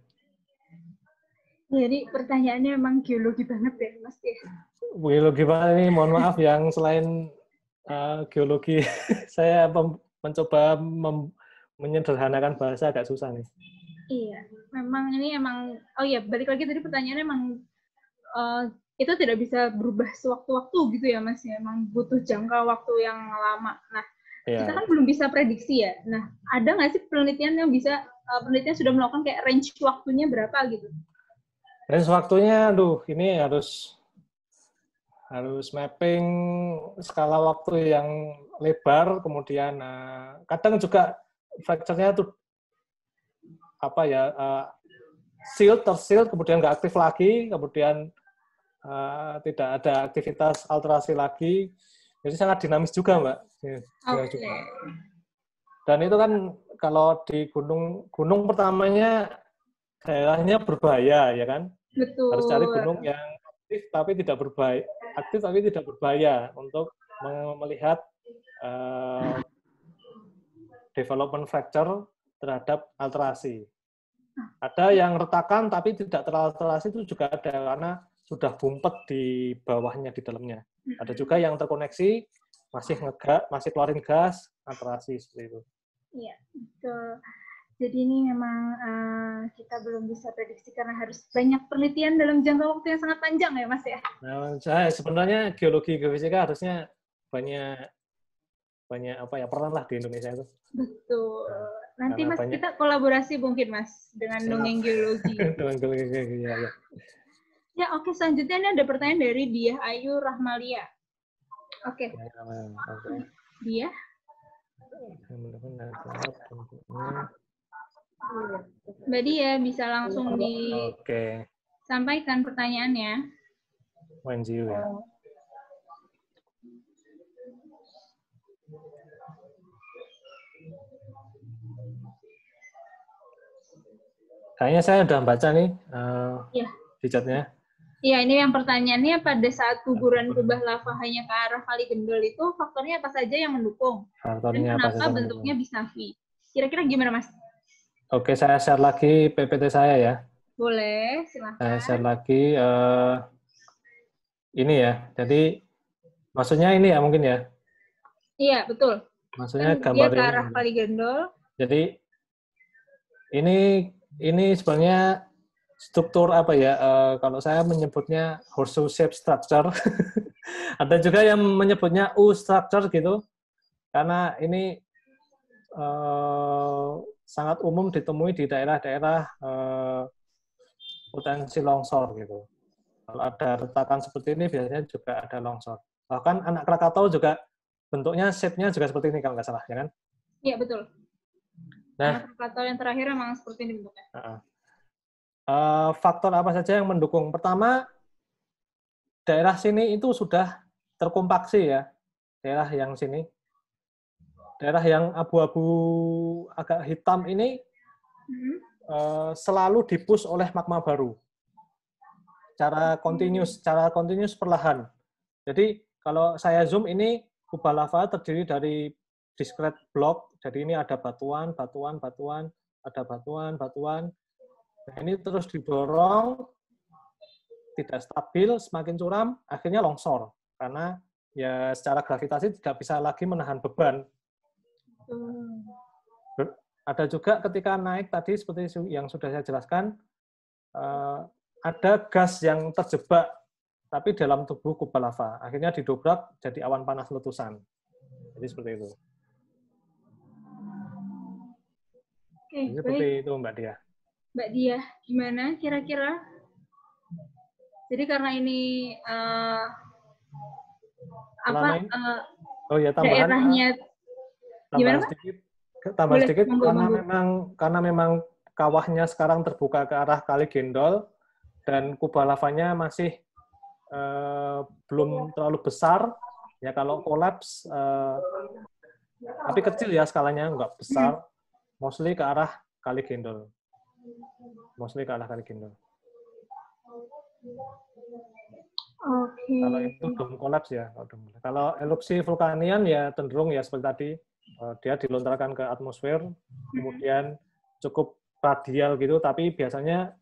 Speaker 2: Jadi pertanyaannya memang geologi banget ya, Mas ya.
Speaker 1: Geologi banget ini, mohon maaf yang selain uh, geologi, saya mencoba menyederhanakan bahasa agak susah nih.
Speaker 2: Iya, memang ini emang oh ya balik lagi tadi pertanyaannya emang uh, itu tidak bisa berubah sewaktu-waktu gitu ya Mas ya, emang butuh jangka waktu yang lama. Nah, yeah. kita kan belum bisa prediksi ya. Nah, ada nggak sih penelitian yang bisa uh, penelitian sudah melakukan kayak range waktunya berapa gitu?
Speaker 1: Range waktunya, aduh, ini harus harus mapping skala waktu yang lebar, kemudian uh, kadang juga fracture-nya tuh apa ya uh, eh, shield tersealed, kemudian nggak aktif lagi kemudian uh, tidak ada aktivitas alterasi lagi jadi sangat dinamis juga, Mbak. Iya, iya okay. Dan itu kan kalau di gunung gunung pertamanya daerahnya berbahaya ya kan.
Speaker 2: Betul. Harus cari gunung
Speaker 1: yang aktif tapi tidak berbahaya, aktif tapi tidak berbahaya untuk melihat uh, development fracture terhadap alterasi. Ada yang retakan tapi tidak teralterasi itu juga ada karena sudah bumpet di bawahnya di dalamnya. Ada juga yang terkoneksi masih ngegas masih keluarin gas antara seperti itu.
Speaker 2: Iya, itu. Jadi ini memang uh, kita belum bisa prediksi karena harus banyak penelitian dalam jangka waktu yang sangat panjang ya, Mas ya.
Speaker 1: Nah, sebenarnya geologi geofisika harusnya banyak banyak apa ya peran lah di Indonesia itu.
Speaker 2: Betul. Nah, Nanti Mas banyak... kita kolaborasi mungkin Mas dengan dongeng
Speaker 1: geologi. dengan geologi
Speaker 2: ya, ya. Ya, oke. Okay. Selanjutnya ini ada pertanyaan dari dia Ayu Rahmalia. Oke. Okay. Ya, ya,
Speaker 1: ya, okay.
Speaker 2: Diah. Mbak Diah bisa langsung
Speaker 1: disampaikan
Speaker 2: okay. pertanyaannya.
Speaker 1: When do you? ya? Oh. Kayaknya saya udah baca nih uh, eh, yeah. di chatnya.
Speaker 2: Iya ini yang pertanyaannya pada saat guguran nah, kubah lava hanya ke arah kali gendol itu faktornya apa saja yang mendukung?
Speaker 1: Faktornya Dan kenapa bentuknya
Speaker 2: bisa V? Kira-kira gimana, Mas?
Speaker 1: Oke, saya share lagi PPT saya ya.
Speaker 2: Boleh, silakan. Saya
Speaker 1: share lagi uh, ini ya. Jadi maksudnya ini ya mungkin ya.
Speaker 2: Iya, betul.
Speaker 1: Maksudnya Dan gambar ke arah ya. kali gendol. Jadi ini ini sebenarnya struktur apa ya uh, kalau saya menyebutnya horseshoe shape structure ada juga yang menyebutnya U structure gitu karena ini uh, sangat umum ditemui di daerah-daerah uh, potensi longsor gitu kalau ada retakan seperti ini biasanya juga ada longsor bahkan anak Krakatau juga bentuknya shape-nya juga seperti ini kalau nggak salah ya kan iya betul nah anak
Speaker 2: Krakatau yang terakhir memang seperti ini bentuknya
Speaker 1: uh -uh Eh, faktor apa saja yang mendukung? Pertama, daerah sini itu sudah terkompaksi ya, daerah yang sini. Daerah yang abu-abu agak hitam ini uh, selalu dipus oleh magma baru. Cara mm-hmm. continuous, cara continuous perlahan. Jadi kalau saya zoom ini kubah lava terdiri dari discrete block. Jadi ini ada batuan, batuan, batuan, ada batuan, batuan, Nah, ini terus didorong, tidak stabil, semakin curam, akhirnya longsor. Karena ya secara gravitasi tidak bisa lagi menahan beban. Ada juga ketika naik tadi, seperti yang sudah saya jelaskan, eh, ada gas yang terjebak, tapi dalam tubuh kubah lava. Akhirnya didobrak jadi awan panas letusan. Jadi seperti itu. Okay, Jadi seperti itu Mbak Dia.
Speaker 2: Mbak Dia, gimana kira-kira? Jadi karena ini uh, apa ini, uh, eh,
Speaker 3: oh ya,
Speaker 1: tambahan, daerahnya
Speaker 2: eh, tambahan gimana? Sedikit,
Speaker 1: tambah Boleh, sedikit monggo, karena monggo. memang karena memang kawahnya sekarang terbuka ke arah Kali Gendol dan kubah lavanya masih uh, belum terlalu besar ya kalau kolaps uh, tapi kecil ya skalanya nggak besar hmm. mostly ke arah kali gendol mostly kalahkan Kindle.
Speaker 2: Okay. Kalau itu
Speaker 1: dom kolaps ya, kalau dom. Kalau erupsi vulkanian ya cenderung ya seperti tadi eh, dia dilontarkan ke atmosfer, kemudian cukup radial gitu, tapi biasanya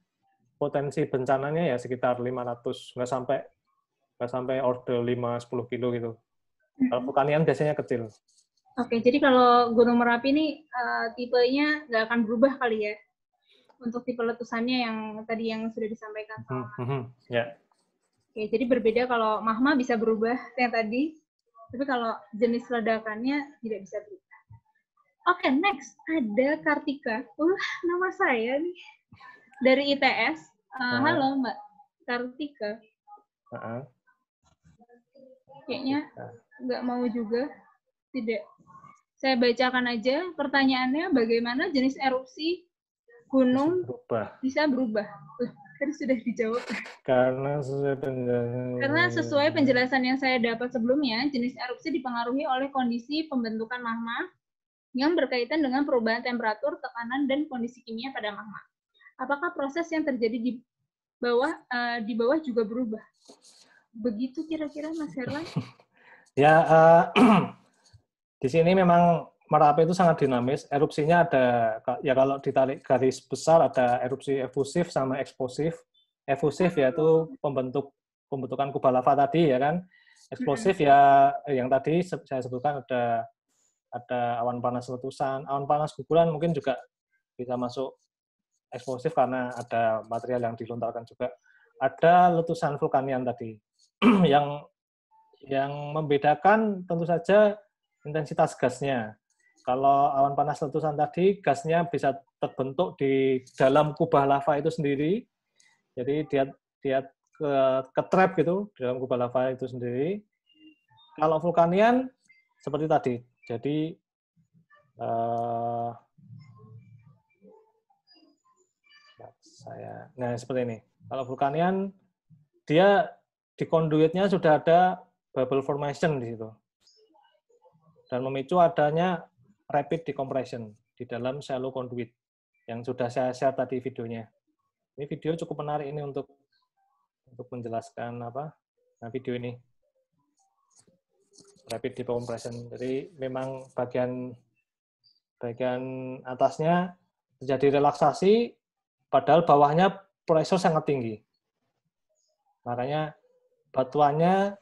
Speaker 1: potensi bencananya ya sekitar 500 nggak sampai nggak sampai order 5 10 kilo gitu. Kalau mm-hmm. vulkanian biasanya kecil.
Speaker 2: Oke, jadi kalau Gunung Merapi ini uh, tipenya nggak akan berubah kali ya? untuk tipe letusannya yang tadi yang sudah disampaikan sama. Mm -hmm. hmm, hmm. Yeah. Oke, jadi berbeda kalau magma bisa berubah yang tadi, tapi kalau jenis ledakannya tidak bisa berubah. Oke, okay, next ada Kartika. Uh, nama saya nih dari ITS. Uh, eh, uh nah. -huh. Halo Mbak Kartika.
Speaker 5: Uh -huh. Kayaknya nah.
Speaker 2: nggak mau juga, tidak. Saya bacakan aja pertanyaannya bagaimana jenis erupsi gunung bisa berubah. Bisa berubah. tadi sudah dijawab.
Speaker 1: Karena sesuai penjelasan. Karena sesuai
Speaker 2: penjelasan yang saya dapat sebelumnya, jenis erupsi dipengaruhi oleh kondisi pembentukan magma yang berkaitan dengan perubahan temperatur, tekanan, dan kondisi kimia pada magma. Apakah proses yang terjadi di bawah uh, di bawah juga berubah? Begitu kira-kira Mas Herlan?
Speaker 1: ya, uh, di sini memang Merapi itu sangat dinamis. Erupsinya ada ya kalau ditarik garis besar ada erupsi efusif sama eksplosif. Efusif yaitu pembentuk pembentukan kubah lava tadi ya kan. Eksplosif ya yang tadi saya sebutkan ada ada awan panas letusan, awan panas guguran mungkin juga bisa masuk eksplosif karena ada material yang dilontarkan juga. Ada letusan vulkanian tadi yang yang membedakan tentu saja intensitas gasnya. Kalau awan panas letusan tadi, gasnya bisa terbentuk di dalam kubah lava itu sendiri. Jadi dia dia ke, ke trap gitu di dalam kubah lava itu sendiri. Kalau vulkanian seperti tadi, jadi uh, saya nah seperti ini. Kalau vulkanian dia di konduitnya sudah ada bubble formation di situ dan memicu adanya rapid decompression di dalam shallow conduit yang sudah saya share tadi videonya. Ini video cukup menarik ini untuk untuk menjelaskan apa nah, video ini rapid decompression. Jadi memang bagian bagian atasnya terjadi relaksasi, padahal bawahnya pressure sangat tinggi. Makanya batuannya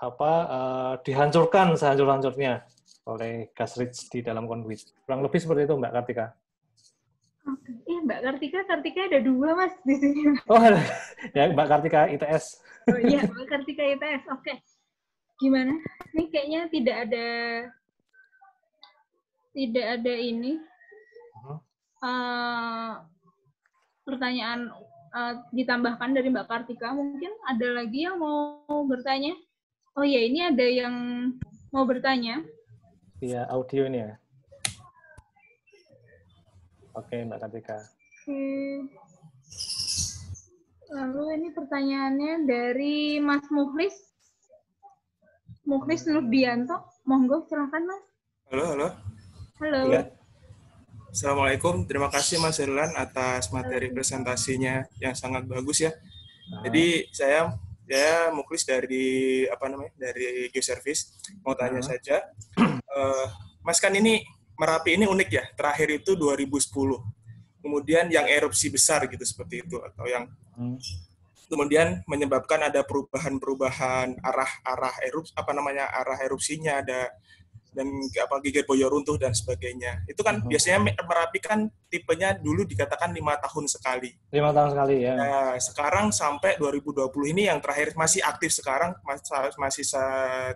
Speaker 1: apa eh, dihancurkan sehancur-hancurnya oleh Gas Rich di dalam konduit. Kurang lebih seperti itu Mbak Kartika.
Speaker 2: Oke, iya Mbak Kartika, Kartika ada dua mas di sini.
Speaker 1: Oh, ya Mbak Kartika ITS. Oh
Speaker 2: iya, Mbak Kartika ITS. Oke, gimana? Ini kayaknya tidak ada tidak ada ini uh pertanyaan uh, ditambahkan dari Mbak Kartika. Mungkin ada lagi yang mau bertanya? Oh iya, ini ada yang mau bertanya
Speaker 1: via audio ini ya? Oke, Mbak Kartika.
Speaker 2: Hmm. Lalu ini pertanyaannya dari Mas Muhlis. Muhlis Nurdianto. Monggo, silahkan Mas. Halo, halo. Halo. Ya.
Speaker 6: Assalamualaikum. Terima kasih Mas Erlan atas materi presentasinya yang sangat bagus ya. Nah. Jadi saya ya Muklis dari apa namanya dari geoservice mau tanya nah. saja uh, Mas kan ini Merapi ini unik ya. Terakhir itu 2010. Kemudian yang erupsi besar gitu seperti itu atau yang hmm. kemudian menyebabkan ada perubahan-perubahan arah-arah erupsi apa namanya arah erupsinya ada dan apa gigit boyo runtuh dan sebagainya. Itu kan hmm. biasanya Merapi kan tipenya dulu dikatakan lima tahun sekali.
Speaker 1: Lima tahun sekali
Speaker 6: ya. Nah, sekarang sampai 2020 ini yang terakhir masih aktif sekarang masih masih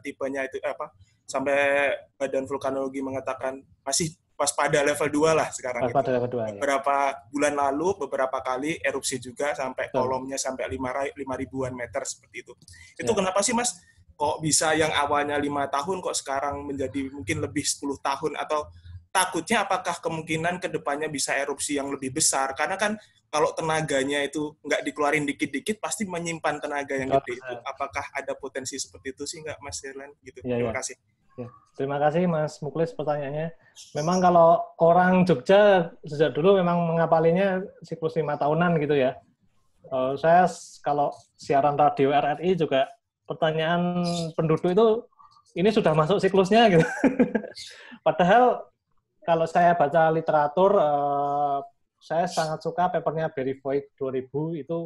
Speaker 6: tipenya itu apa sampai badan vulkanologi mengatakan masih pas pada level 2 lah sekarang pas pada level 2, ya. beberapa ya. bulan lalu beberapa kali erupsi juga sampai Betul. kolomnya sampai lima lima ribuan meter seperti itu itu ya. kenapa sih mas kok bisa yang awalnya lima tahun kok sekarang menjadi mungkin lebih 10 tahun atau takutnya apakah kemungkinan kedepannya bisa erupsi yang lebih besar karena kan kalau tenaganya itu nggak dikeluarin dikit-dikit pasti menyimpan tenaga yang gede itu apakah ada potensi seperti itu sih nggak mas Irland gitu ya, terima ya.
Speaker 1: kasih Ya. Terima kasih Mas Muklis pertanyaannya. Memang kalau orang Jogja sejak dulu memang mengapalinya siklus lima tahunan gitu ya. Uh, saya kalau siaran radio RRI juga pertanyaan penduduk itu ini sudah masuk siklusnya gitu. Padahal kalau saya baca literatur, uh, saya sangat suka papernya Barry Voigt 2000 itu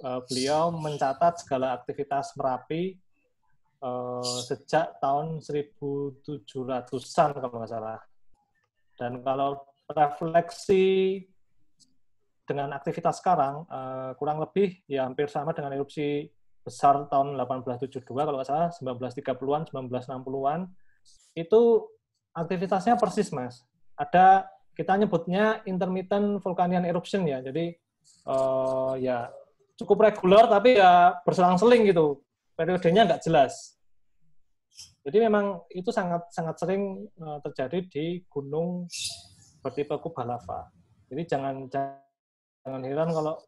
Speaker 1: uh, beliau mencatat segala aktivitas Merapi Eh, sejak tahun 1700-an kalau nggak salah. Dan kalau refleksi dengan aktivitas sekarang uh, kurang lebih ya hampir sama dengan erupsi besar tahun 1872 kalau nggak salah 1930-an 1960-an itu aktivitasnya persis mas ada kita nyebutnya intermittent vulkanian eruption ya jadi uh, ya cukup reguler tapi ya berselang-seling gitu periodenya nggak jelas jadi memang itu sangat sangat sering eh, terjadi di gunung seperti kubah lava. Jadi jangan jangan heran kalau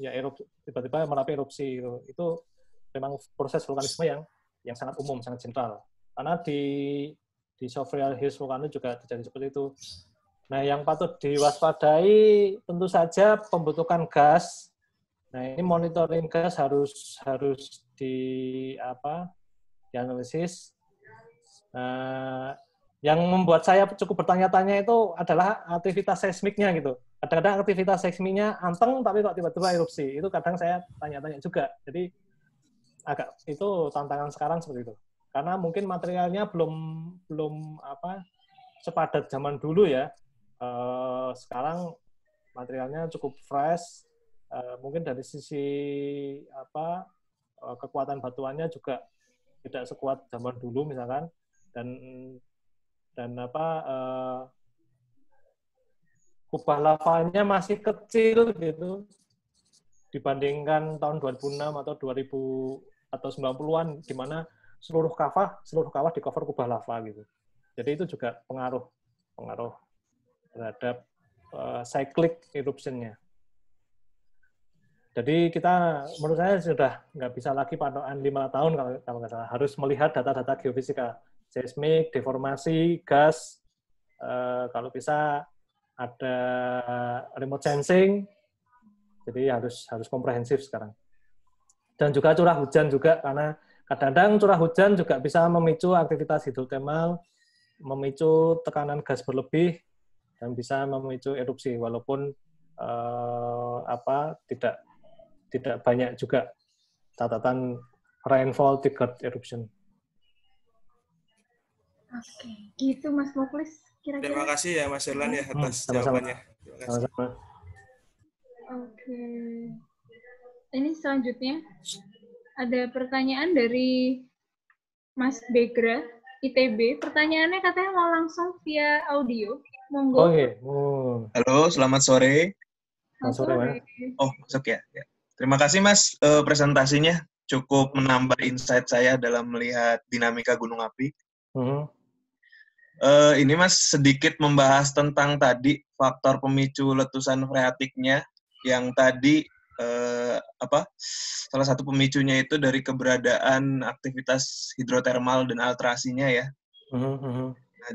Speaker 1: ya erupsi tiba-tiba merapi erupsi itu, itu memang proses vulkanisme yang yang sangat umum, sangat general. Karena di di Sovereign Hills Volcano juga terjadi seperti itu. Nah, yang patut diwaspadai tentu saja pembentukan gas. Nah, ini monitoring gas harus harus di apa? dianalisis Eh, yang membuat saya cukup bertanya-tanya itu adalah aktivitas seismiknya gitu. Kadang-kadang aktivitas seismiknya anteng tapi kok tiba-tiba erupsi. Itu kadang saya tanya-tanya juga. Jadi agak itu tantangan sekarang seperti itu. Karena mungkin materialnya belum belum apa sepadat zaman dulu ya. E, sekarang materialnya cukup fresh. E, mungkin dari sisi apa kekuatan batuannya juga tidak sekuat zaman dulu misalkan dan dan apa uh, kubah lavanya masih kecil gitu dibandingkan tahun 2006 atau 2000 atau 90-an di mana seluruh kawah seluruh kawah di cover kubah lava gitu. Jadi itu juga pengaruh pengaruh terhadap uh, cyclic eruption-nya. Jadi kita menurut saya sudah nggak bisa lagi patokan lima tahun kalau kalau nggak salah harus melihat data-data geofisika seismik, deformasi, gas, e, kalau bisa ada remote sensing, jadi harus harus komprehensif sekarang. Dan juga curah hujan juga karena kadang-kadang curah hujan juga bisa memicu aktivitas hidrotermal, memicu tekanan gas berlebih dan bisa memicu erupsi walaupun e, apa tidak tidak banyak juga catatan rainfall triggered eruption.
Speaker 2: Oke, gitu Mas Muklis. Kira-kira. Terima
Speaker 6: kasih ya Mas Irlan ya hmm, atas Sama-sama. jawabannya. Terima
Speaker 2: kasih. Sama-sama. Oke. Ini selanjutnya ada pertanyaan dari Mas Begra ITB. Pertanyaannya katanya mau langsung via audio. Monggo.
Speaker 7: Oke. hey. Oh. Iya. Hmm. Halo, selamat sore. Selamat sore. Oh, masuk ya. ya. Terima kasih Mas uh, presentasinya cukup menambah insight saya dalam melihat dinamika gunung api. Uh-huh. Uh, ini Mas sedikit membahas tentang tadi faktor pemicu letusan freatiknya yang tadi uh, apa salah satu pemicunya itu dari keberadaan aktivitas hidrotermal dan alterasinya ya. Mm-hmm. Nah,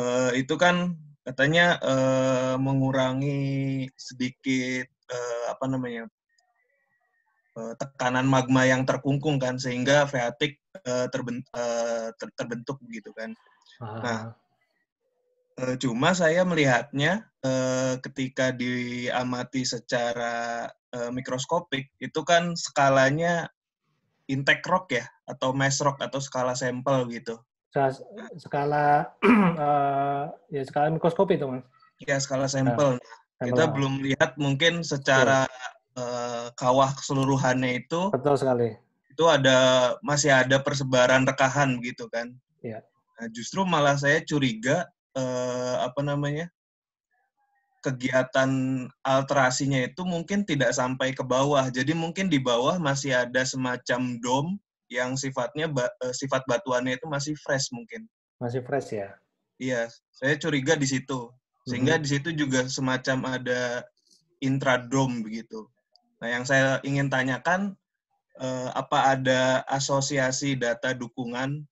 Speaker 7: eh, itu kan katanya uh, mengurangi sedikit uh, apa namanya tekanan magma yang terkungkung kan sehingga freatik uh, terbent uh, ter- terbentuk gitu kan. Nah, uh, cuma saya melihatnya uh, ketika diamati secara uh, mikroskopik itu kan skalanya intake rock ya atau mass rock atau
Speaker 1: skala sampel gitu. Skala uh, ya skala mikroskopi itu mas. Ya skala sampel. Nah, nah Kita belum lihat mungkin secara
Speaker 7: uh, kawah keseluruhannya itu. Betul sekali. Itu ada masih ada persebaran rekahan gitu kan. Iya. Nah, justru malah saya curiga eh, apa namanya kegiatan alterasinya itu mungkin tidak sampai ke bawah. Jadi mungkin di bawah masih ada semacam dom yang sifatnya ba eh, sifat batuannya itu masih fresh mungkin.
Speaker 1: Masih fresh ya?
Speaker 7: Iya, saya curiga di situ. Sehingga mm -hmm. di situ juga semacam ada intradom begitu. Nah, yang saya ingin tanyakan eh, apa ada asosiasi data dukungan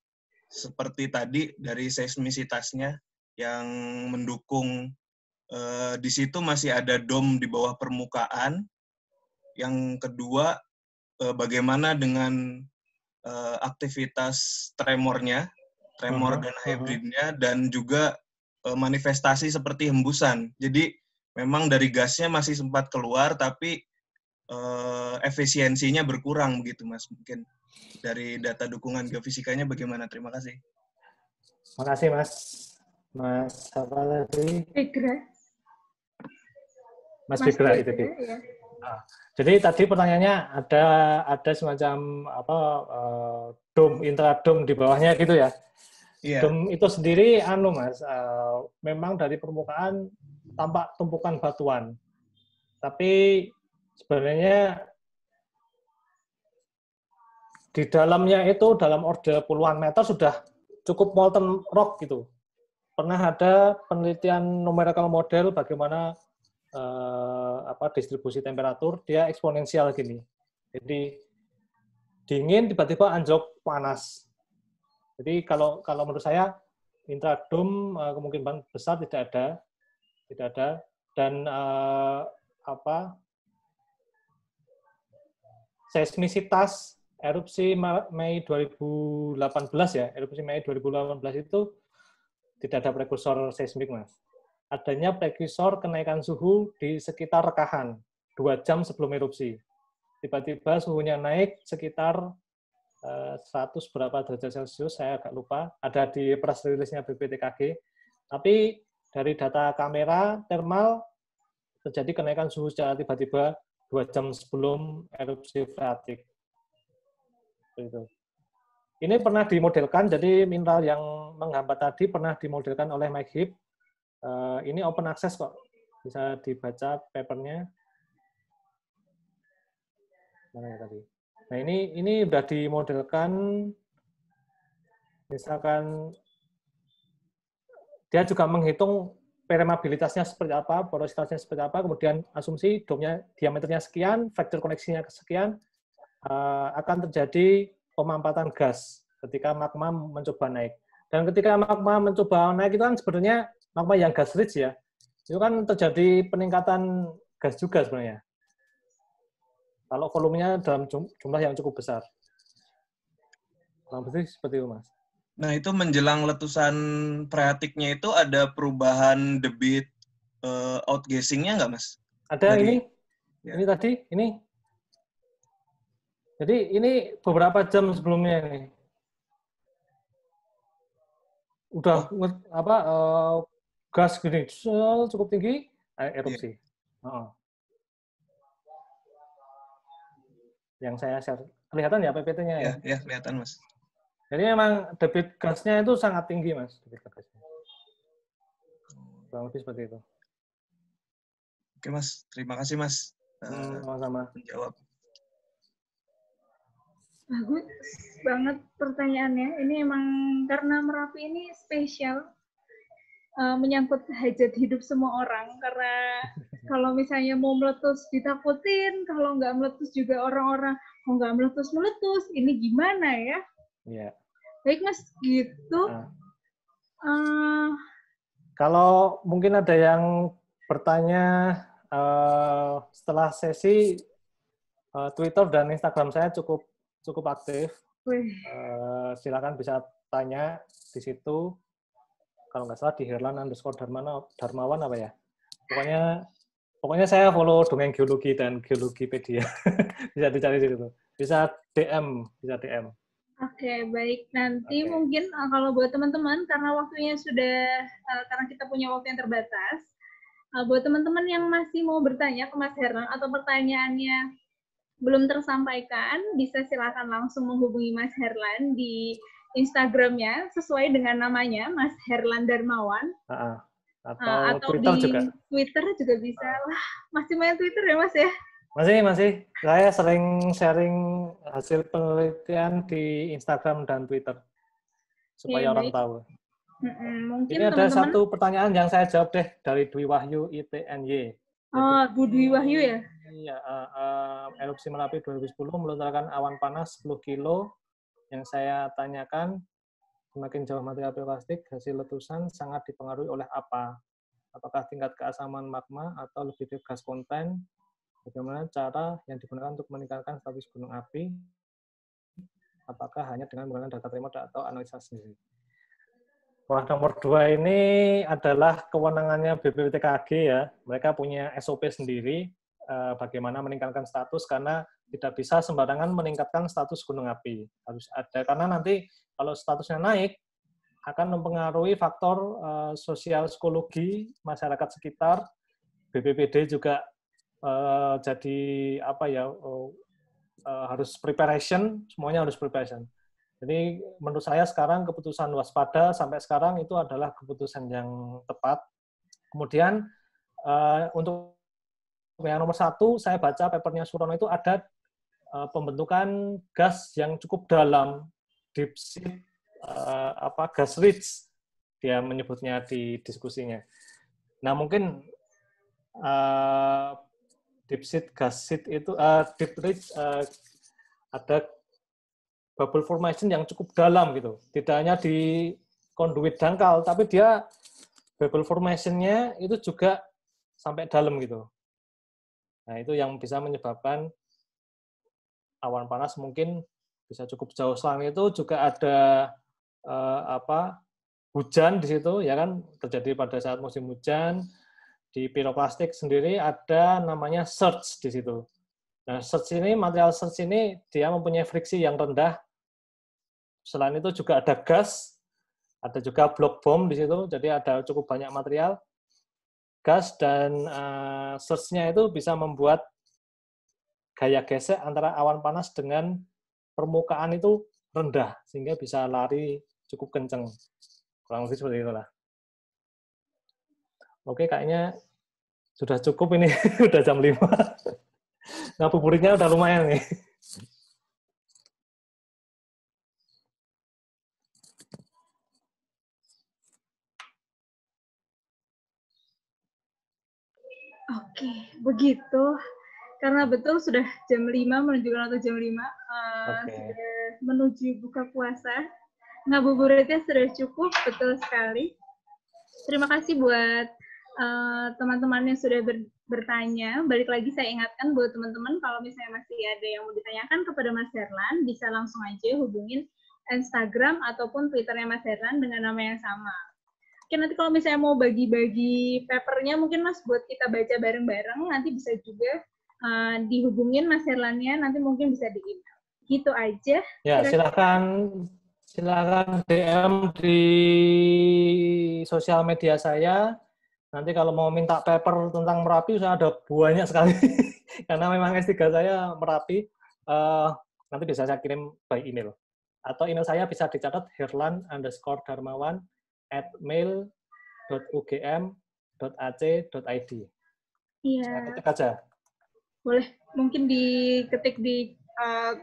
Speaker 7: seperti tadi dari seismisitasnya yang mendukung eh, di situ masih ada dom di bawah permukaan. Yang kedua eh, bagaimana dengan eh, aktivitas tremornya, tremor uh -huh, dan uh-huh. hybridnya uh -huh. dan juga eh, manifestasi seperti hembusan. Jadi memang dari gasnya masih sempat keluar tapi uh, efisiensinya berkurang begitu mas mungkin dari data dukungan geofisikanya bagaimana terima kasih terima kasih mas mas apa lagi?
Speaker 1: Fikra mas, Fikra itu Fikra,
Speaker 2: ya. Ah,
Speaker 1: jadi tadi pertanyaannya ada ada semacam apa uh, dom intradom di bawahnya gitu ya yeah. dom itu sendiri anu mas eh, memang dari permukaan tampak tumpukan batuan tapi sebenarnya di dalamnya itu dalam orde puluhan meter sudah cukup molten rock gitu. Pernah ada penelitian numerical model bagaimana eh, apa distribusi temperatur dia eksponensial gini. Jadi dingin tiba-tiba anjlok panas. Jadi kalau kalau menurut saya intradom eh, kemungkinan besar tidak ada, tidak ada dan eh, apa seismisitas erupsi Mei 2018 ya, erupsi Mei 2018 itu tidak ada prekursor seismik, Mas. Adanya prekursor kenaikan suhu di sekitar rekahan, dua jam sebelum erupsi. Tiba-tiba suhunya naik sekitar 100 eh, berapa derajat Celcius, saya agak lupa. Ada di press release-nya BPTKG. Tapi dari data kamera thermal terjadi kenaikan suhu secara tiba-tiba dua jam sebelum erupsi freatik. Itu. Ini pernah dimodelkan, jadi mineral yang menghambat tadi pernah dimodelkan oleh Mike Hip. Eh, ini open access kok, bisa dibaca papernya. Mana ya tadi? Nah ini ini sudah dimodelkan, misalkan dia juga menghitung permeabilitasnya seperti apa, porositasnya seperti apa, kemudian asumsi domnya diameternya sekian, vektor koneksinya sekian, eh, akan terjadi pemampatan gas ketika magma mencoba naik. Dan ketika magma mencoba naik itu kan sebenarnya magma yang gas rich ya, itu kan terjadi peningkatan gas juga sebenarnya. Kalau volumenya dalam jumlah yang cukup besar. Kurang seperti itu, Mas.
Speaker 7: Nah, itu menjelang letusan Preatiknya itu ada perubahan debit uh, outgassingnya nggak, Mas? Ada Dari, ini.
Speaker 1: Ya. Ini tadi, ini. Jadi ini beberapa jam sebelumnya ini. Udah oh. apa uh, gas gini cukup tinggi eh, erupsi. Yeah. Iya. Uh Yang saya share kelihatan ya PPT-nya ya? Ya, yeah, kelihatan, Mas. Jadi memang debit gasnya itu sangat tinggi, Mas, debit gasnya. Kurang
Speaker 7: lebih seperti itu. Oke, Mas. Terima kasih, Mas. Hmm, eh, sama-sama. Hmm, menjawab.
Speaker 2: Bagus banget pertanyaannya. Ini emang karena Merapi ini spesial uh, menyangkut hajat hidup semua orang karena kalau misalnya mau meletus ditakutin, kalau nggak meletus juga orang-orang, kalau nggak meletus meletus, ini gimana ya? Yeah baik mas gitu
Speaker 1: nah. uh, kalau mungkin ada yang bertanya uh, setelah sesi uh, Twitter dan Instagram saya cukup cukup aktif uh, silakan bisa tanya di situ kalau nggak salah di Herlan underscore Darmawan Dharmawan apa ya pokoknya pokoknya saya follow dongeng geologi dan geologi pedia bisa dicari di situ bisa DM bisa DM
Speaker 2: Oke, baik. Nanti okay. mungkin uh, kalau buat teman-teman, karena waktunya sudah, uh, karena kita punya waktu yang terbatas, uh, buat teman-teman yang masih mau bertanya ke Mas Hernan atau pertanyaannya belum tersampaikan, bisa silakan langsung menghubungi Mas Herlan di Instagramnya sesuai dengan namanya, Mas Herlan Darmawan.
Speaker 1: Uh -uh. Atau, uh, atau Twitter di juga.
Speaker 2: Twitter juga bisa. Uh. masih main Twitter ya, Mas ya?
Speaker 1: Masih, masih. Saya sering sharing hasil penelitian di Instagram dan Twitter supaya ya, orang baik. tahu.
Speaker 2: mungkin Ini ada teman-teman... satu
Speaker 1: pertanyaan yang saya jawab deh dari Dwi Wahyu ITNY.
Speaker 2: Oh, Bu Dwi Wahyu ya?
Speaker 1: Iya, uh, uh, erupsi Merapi 2010 melontarkan awan panas 10 kilo. Yang saya tanyakan, semakin jauh material plastik, hasil letusan sangat dipengaruhi oleh apa? Apakah tingkat keasaman magma atau lebih dari gas konten Bagaimana cara yang digunakan untuk meningkatkan status gunung api? Apakah hanya dengan menggunakan data terima atau analisa sendiri? Wah, nomor dua ini adalah kewenangannya BPPTKG ya. Mereka punya SOP sendiri eh, bagaimana meningkatkan status karena tidak bisa sembarangan meningkatkan status gunung api. Harus ada karena nanti kalau statusnya naik akan mempengaruhi faktor eh, sosial psikologi masyarakat sekitar. BPPD juga Eh, jadi apa ya uh, uh, harus preparation semuanya harus preparation jadi menurut saya sekarang keputusan waspada sampai sekarang itu adalah keputusan yang tepat kemudian uh, untuk yang nomor satu saya baca papernya Surono itu ada uh, pembentukan gas yang cukup dalam deep uh, apa gas rich dia menyebutnya di diskusinya. Nah mungkin uh, gas gasit itu uh, deep rich, eh, uh, ada bubble formation yang cukup dalam gitu. Tidak hanya di conduit dangkal, tapi dia bubble formationnya itu juga sampai dalam gitu. Nah itu yang bisa menyebabkan awan panas mungkin bisa cukup jauh. selang itu juga ada eh, apa hujan di situ ya kan terjadi pada saat musim hujan di piroplastik sendiri ada namanya search di situ. Nah, search ini material search ini dia mempunyai friksi yang rendah. Selain itu juga ada gas, ada juga blok bom di situ, jadi ada cukup banyak material. Gas dan uh, search-nya itu bisa membuat gaya gesek antara awan panas dengan permukaan itu rendah sehingga bisa lari cukup kenceng. Kurang lebih seperti itulah. Oke, kayaknya sudah cukup ini. udah jam 5. Ngabuburitnya udah lumayan nih.
Speaker 2: Oke, begitu. Karena betul sudah jam 5, menunjukkan waktu jam 5. Uh, okay. Sudah menuju buka puasa. Ngabuburitnya sudah cukup, betul sekali. Terima kasih buat Eh, teman-teman uh, yang sudah ber, bertanya, balik lagi saya ingatkan buat teman-teman kalau misalnya masih ada yang mau ditanyakan kepada Mas Herlan, bisa langsung aja hubungin Instagram ataupun Twitternya Mas Herlan dengan nama yang sama. Oke, nanti kalau misalnya mau bagi-bagi papernya, mungkin Mas buat kita baca bareng-bareng, nanti bisa juga uh, dihubungin Mas Herlannya, nanti mungkin bisa di email. Gitu aja. Ya,
Speaker 1: silakan silakan DM di sosial media saya Nanti kalau mau minta paper tentang Merapi, saya ada banyak sekali. Karena memang S3 saya Merapi, uh, nanti bisa saya kirim by email. Atau email saya bisa dicatat herlan underscore darmawan at mail.ugm.ac.id. Iya. ketik aja.
Speaker 2: Boleh. Mungkin diketik di uh,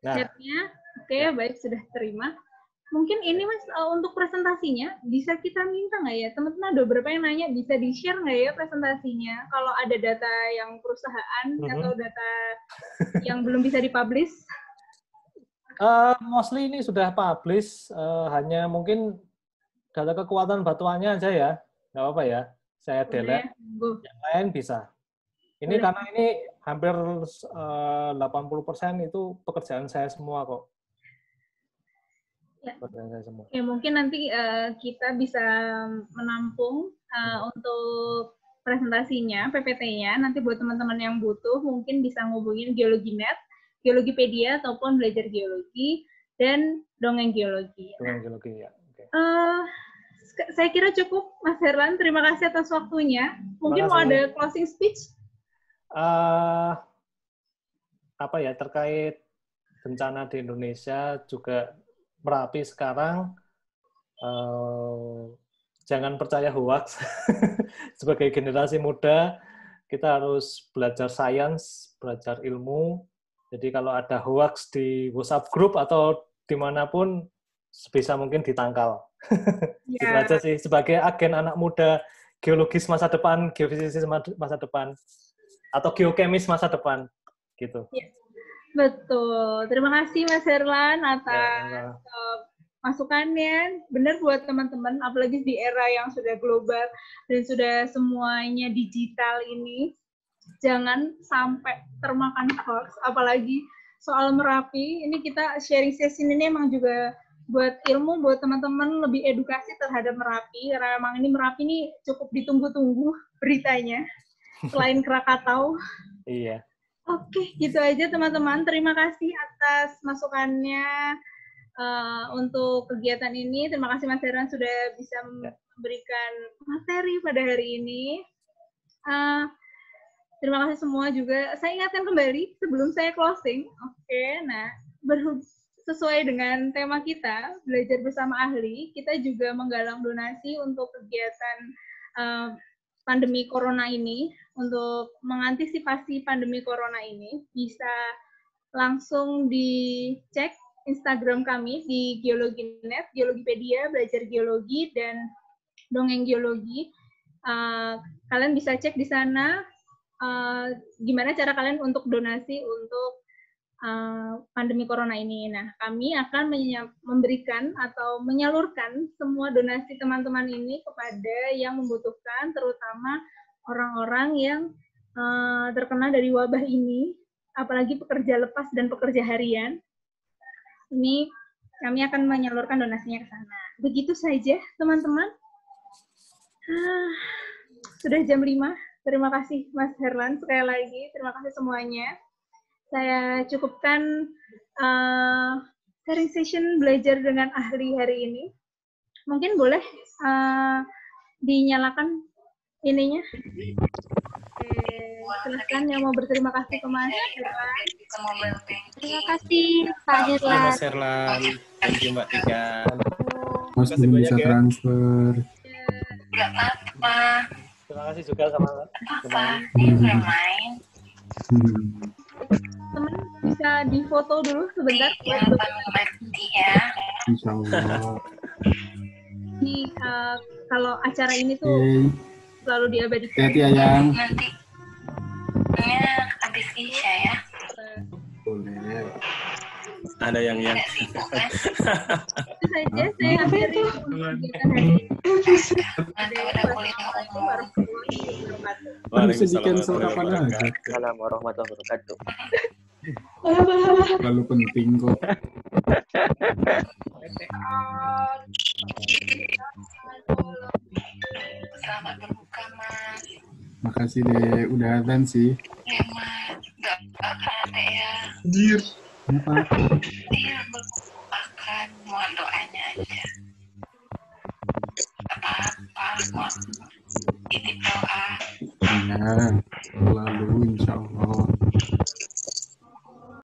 Speaker 2: nah. chatnya. Oke, okay, ya. baik. Sudah terima mungkin ini mas uh, untuk presentasinya bisa kita minta nggak ya teman-teman ada beberapa yang nanya bisa di share nggak ya presentasinya kalau ada data yang perusahaan mm -hmm. atau data yang belum bisa dipublish
Speaker 1: uh, mostly ini sudah publish uh, hanya mungkin data kekuatan batuannya aja ya nggak apa-apa ya saya delete Boleh. yang lain bisa ini Boleh. karena ini hampir uh, 80% itu pekerjaan saya semua kok Ya.
Speaker 2: ya mungkin nanti uh, kita bisa menampung uh, untuk presentasinya, PPT-nya. Nanti buat teman-teman yang butuh mungkin bisa ngubungin geologi geologi GeologiPedia ataupun Belajar Geologi dan Dongeng Geologi.
Speaker 1: Dongeng Geologi ya.
Speaker 2: Okay. Uh, eh, saya kira cukup Mas Herlan. Terima kasih atas waktunya. Mungkin mau ada closing speech?
Speaker 1: Uh, apa ya terkait bencana di Indonesia juga Merapi sekarang uh, jangan percaya hoax. Sebagai generasi muda, kita harus belajar sains, belajar ilmu. Jadi kalau ada hoax di WhatsApp group atau dimanapun, sebisa mungkin ditangkal. Yeah. Itu ya. aja sih. Sebagai agen anak muda, geologis masa depan, geofisikis masa depan, atau geokemis masa depan, gitu.
Speaker 2: Yeah. Betul. Terima kasih Mas Herlan atas ya, eh, masukannya. Benar buat teman-teman, apalagi di era yang sudah global dan sudah semuanya digital ini, jangan sampai termakan hoax. Apalagi soal merapi, ini kita sharing session ini emang juga buat ilmu, buat teman-teman lebih edukasi terhadap merapi. Karena emang ini merapi ini cukup ditunggu-tunggu beritanya. Selain Krakatau. Iya. Oke, gitu aja teman-teman. Terima kasih atas masukannya uh, untuk kegiatan ini. Terima kasih Mas Heran sudah bisa ya. memberikan materi pada hari ini. Uh, terima kasih semua juga. Saya ingatkan kembali sebelum saya closing. Oke, okay, nah berhub sesuai dengan tema kita belajar bersama ahli, kita juga menggalang donasi untuk kegiatan uh, pandemi corona ini untuk mengantisipasi pandemi corona ini bisa langsung dicek Instagram kami di Geologi GeologiNet, Geologipedia, Belajar Geologi, dan Dongeng Geologi. Uh, kalian bisa cek di sana uh, gimana cara kalian untuk donasi untuk uh, pandemi corona ini. Nah, kami akan memberikan atau menyalurkan semua donasi teman-teman ini kepada yang membutuhkan, terutama orang-orang yang uh, eh, terkena dari wabah ini, apalagi pekerja lepas dan pekerja harian. Ini kami akan menyalurkan donasinya ke sana. Begitu saja, teman-teman. Ah, sudah jam 5. Terima kasih Mas Herlan sekali lagi. Terima kasih semuanya. Saya cukupkan uh, session belajar dengan ahli hari ini. Mungkin boleh uh, dinyalakan ininya. silahkan yang mau berterima kasih ke Mas Terima kasih Pak Herlan. Mas
Speaker 4: Herlan, thank you Mbak Tika.
Speaker 2: Mas belum bisa ya. transfer.
Speaker 1: Ya, apa-apa. Terima kasih juga sama hmm. teman. teman
Speaker 2: Hmm. bisa difoto dulu sebentar. Ya, ya. Insya Allah. Ini uh, eh, kalau acara ini tuh okay selalu diabadikan. Hati-hati ayang. Nanti, ya, habis Isya ya. Boleh. Ada yang yang. Sibuk, kan? Iya, itu saja saya akhiri Ada yang Waalaikumsalam
Speaker 5: warahmatullahi wabarakatuh lalu penting kok. Selamat berbuka, Mas. Makasih deh, udah azan sih. Iya, ya, Mas. Gak akan ya. Jir. Kenapa? Iya, akan.
Speaker 2: Mohon doanya
Speaker 5: aja. Apa-apa, mohon ini doa. ya selalu insya Allah.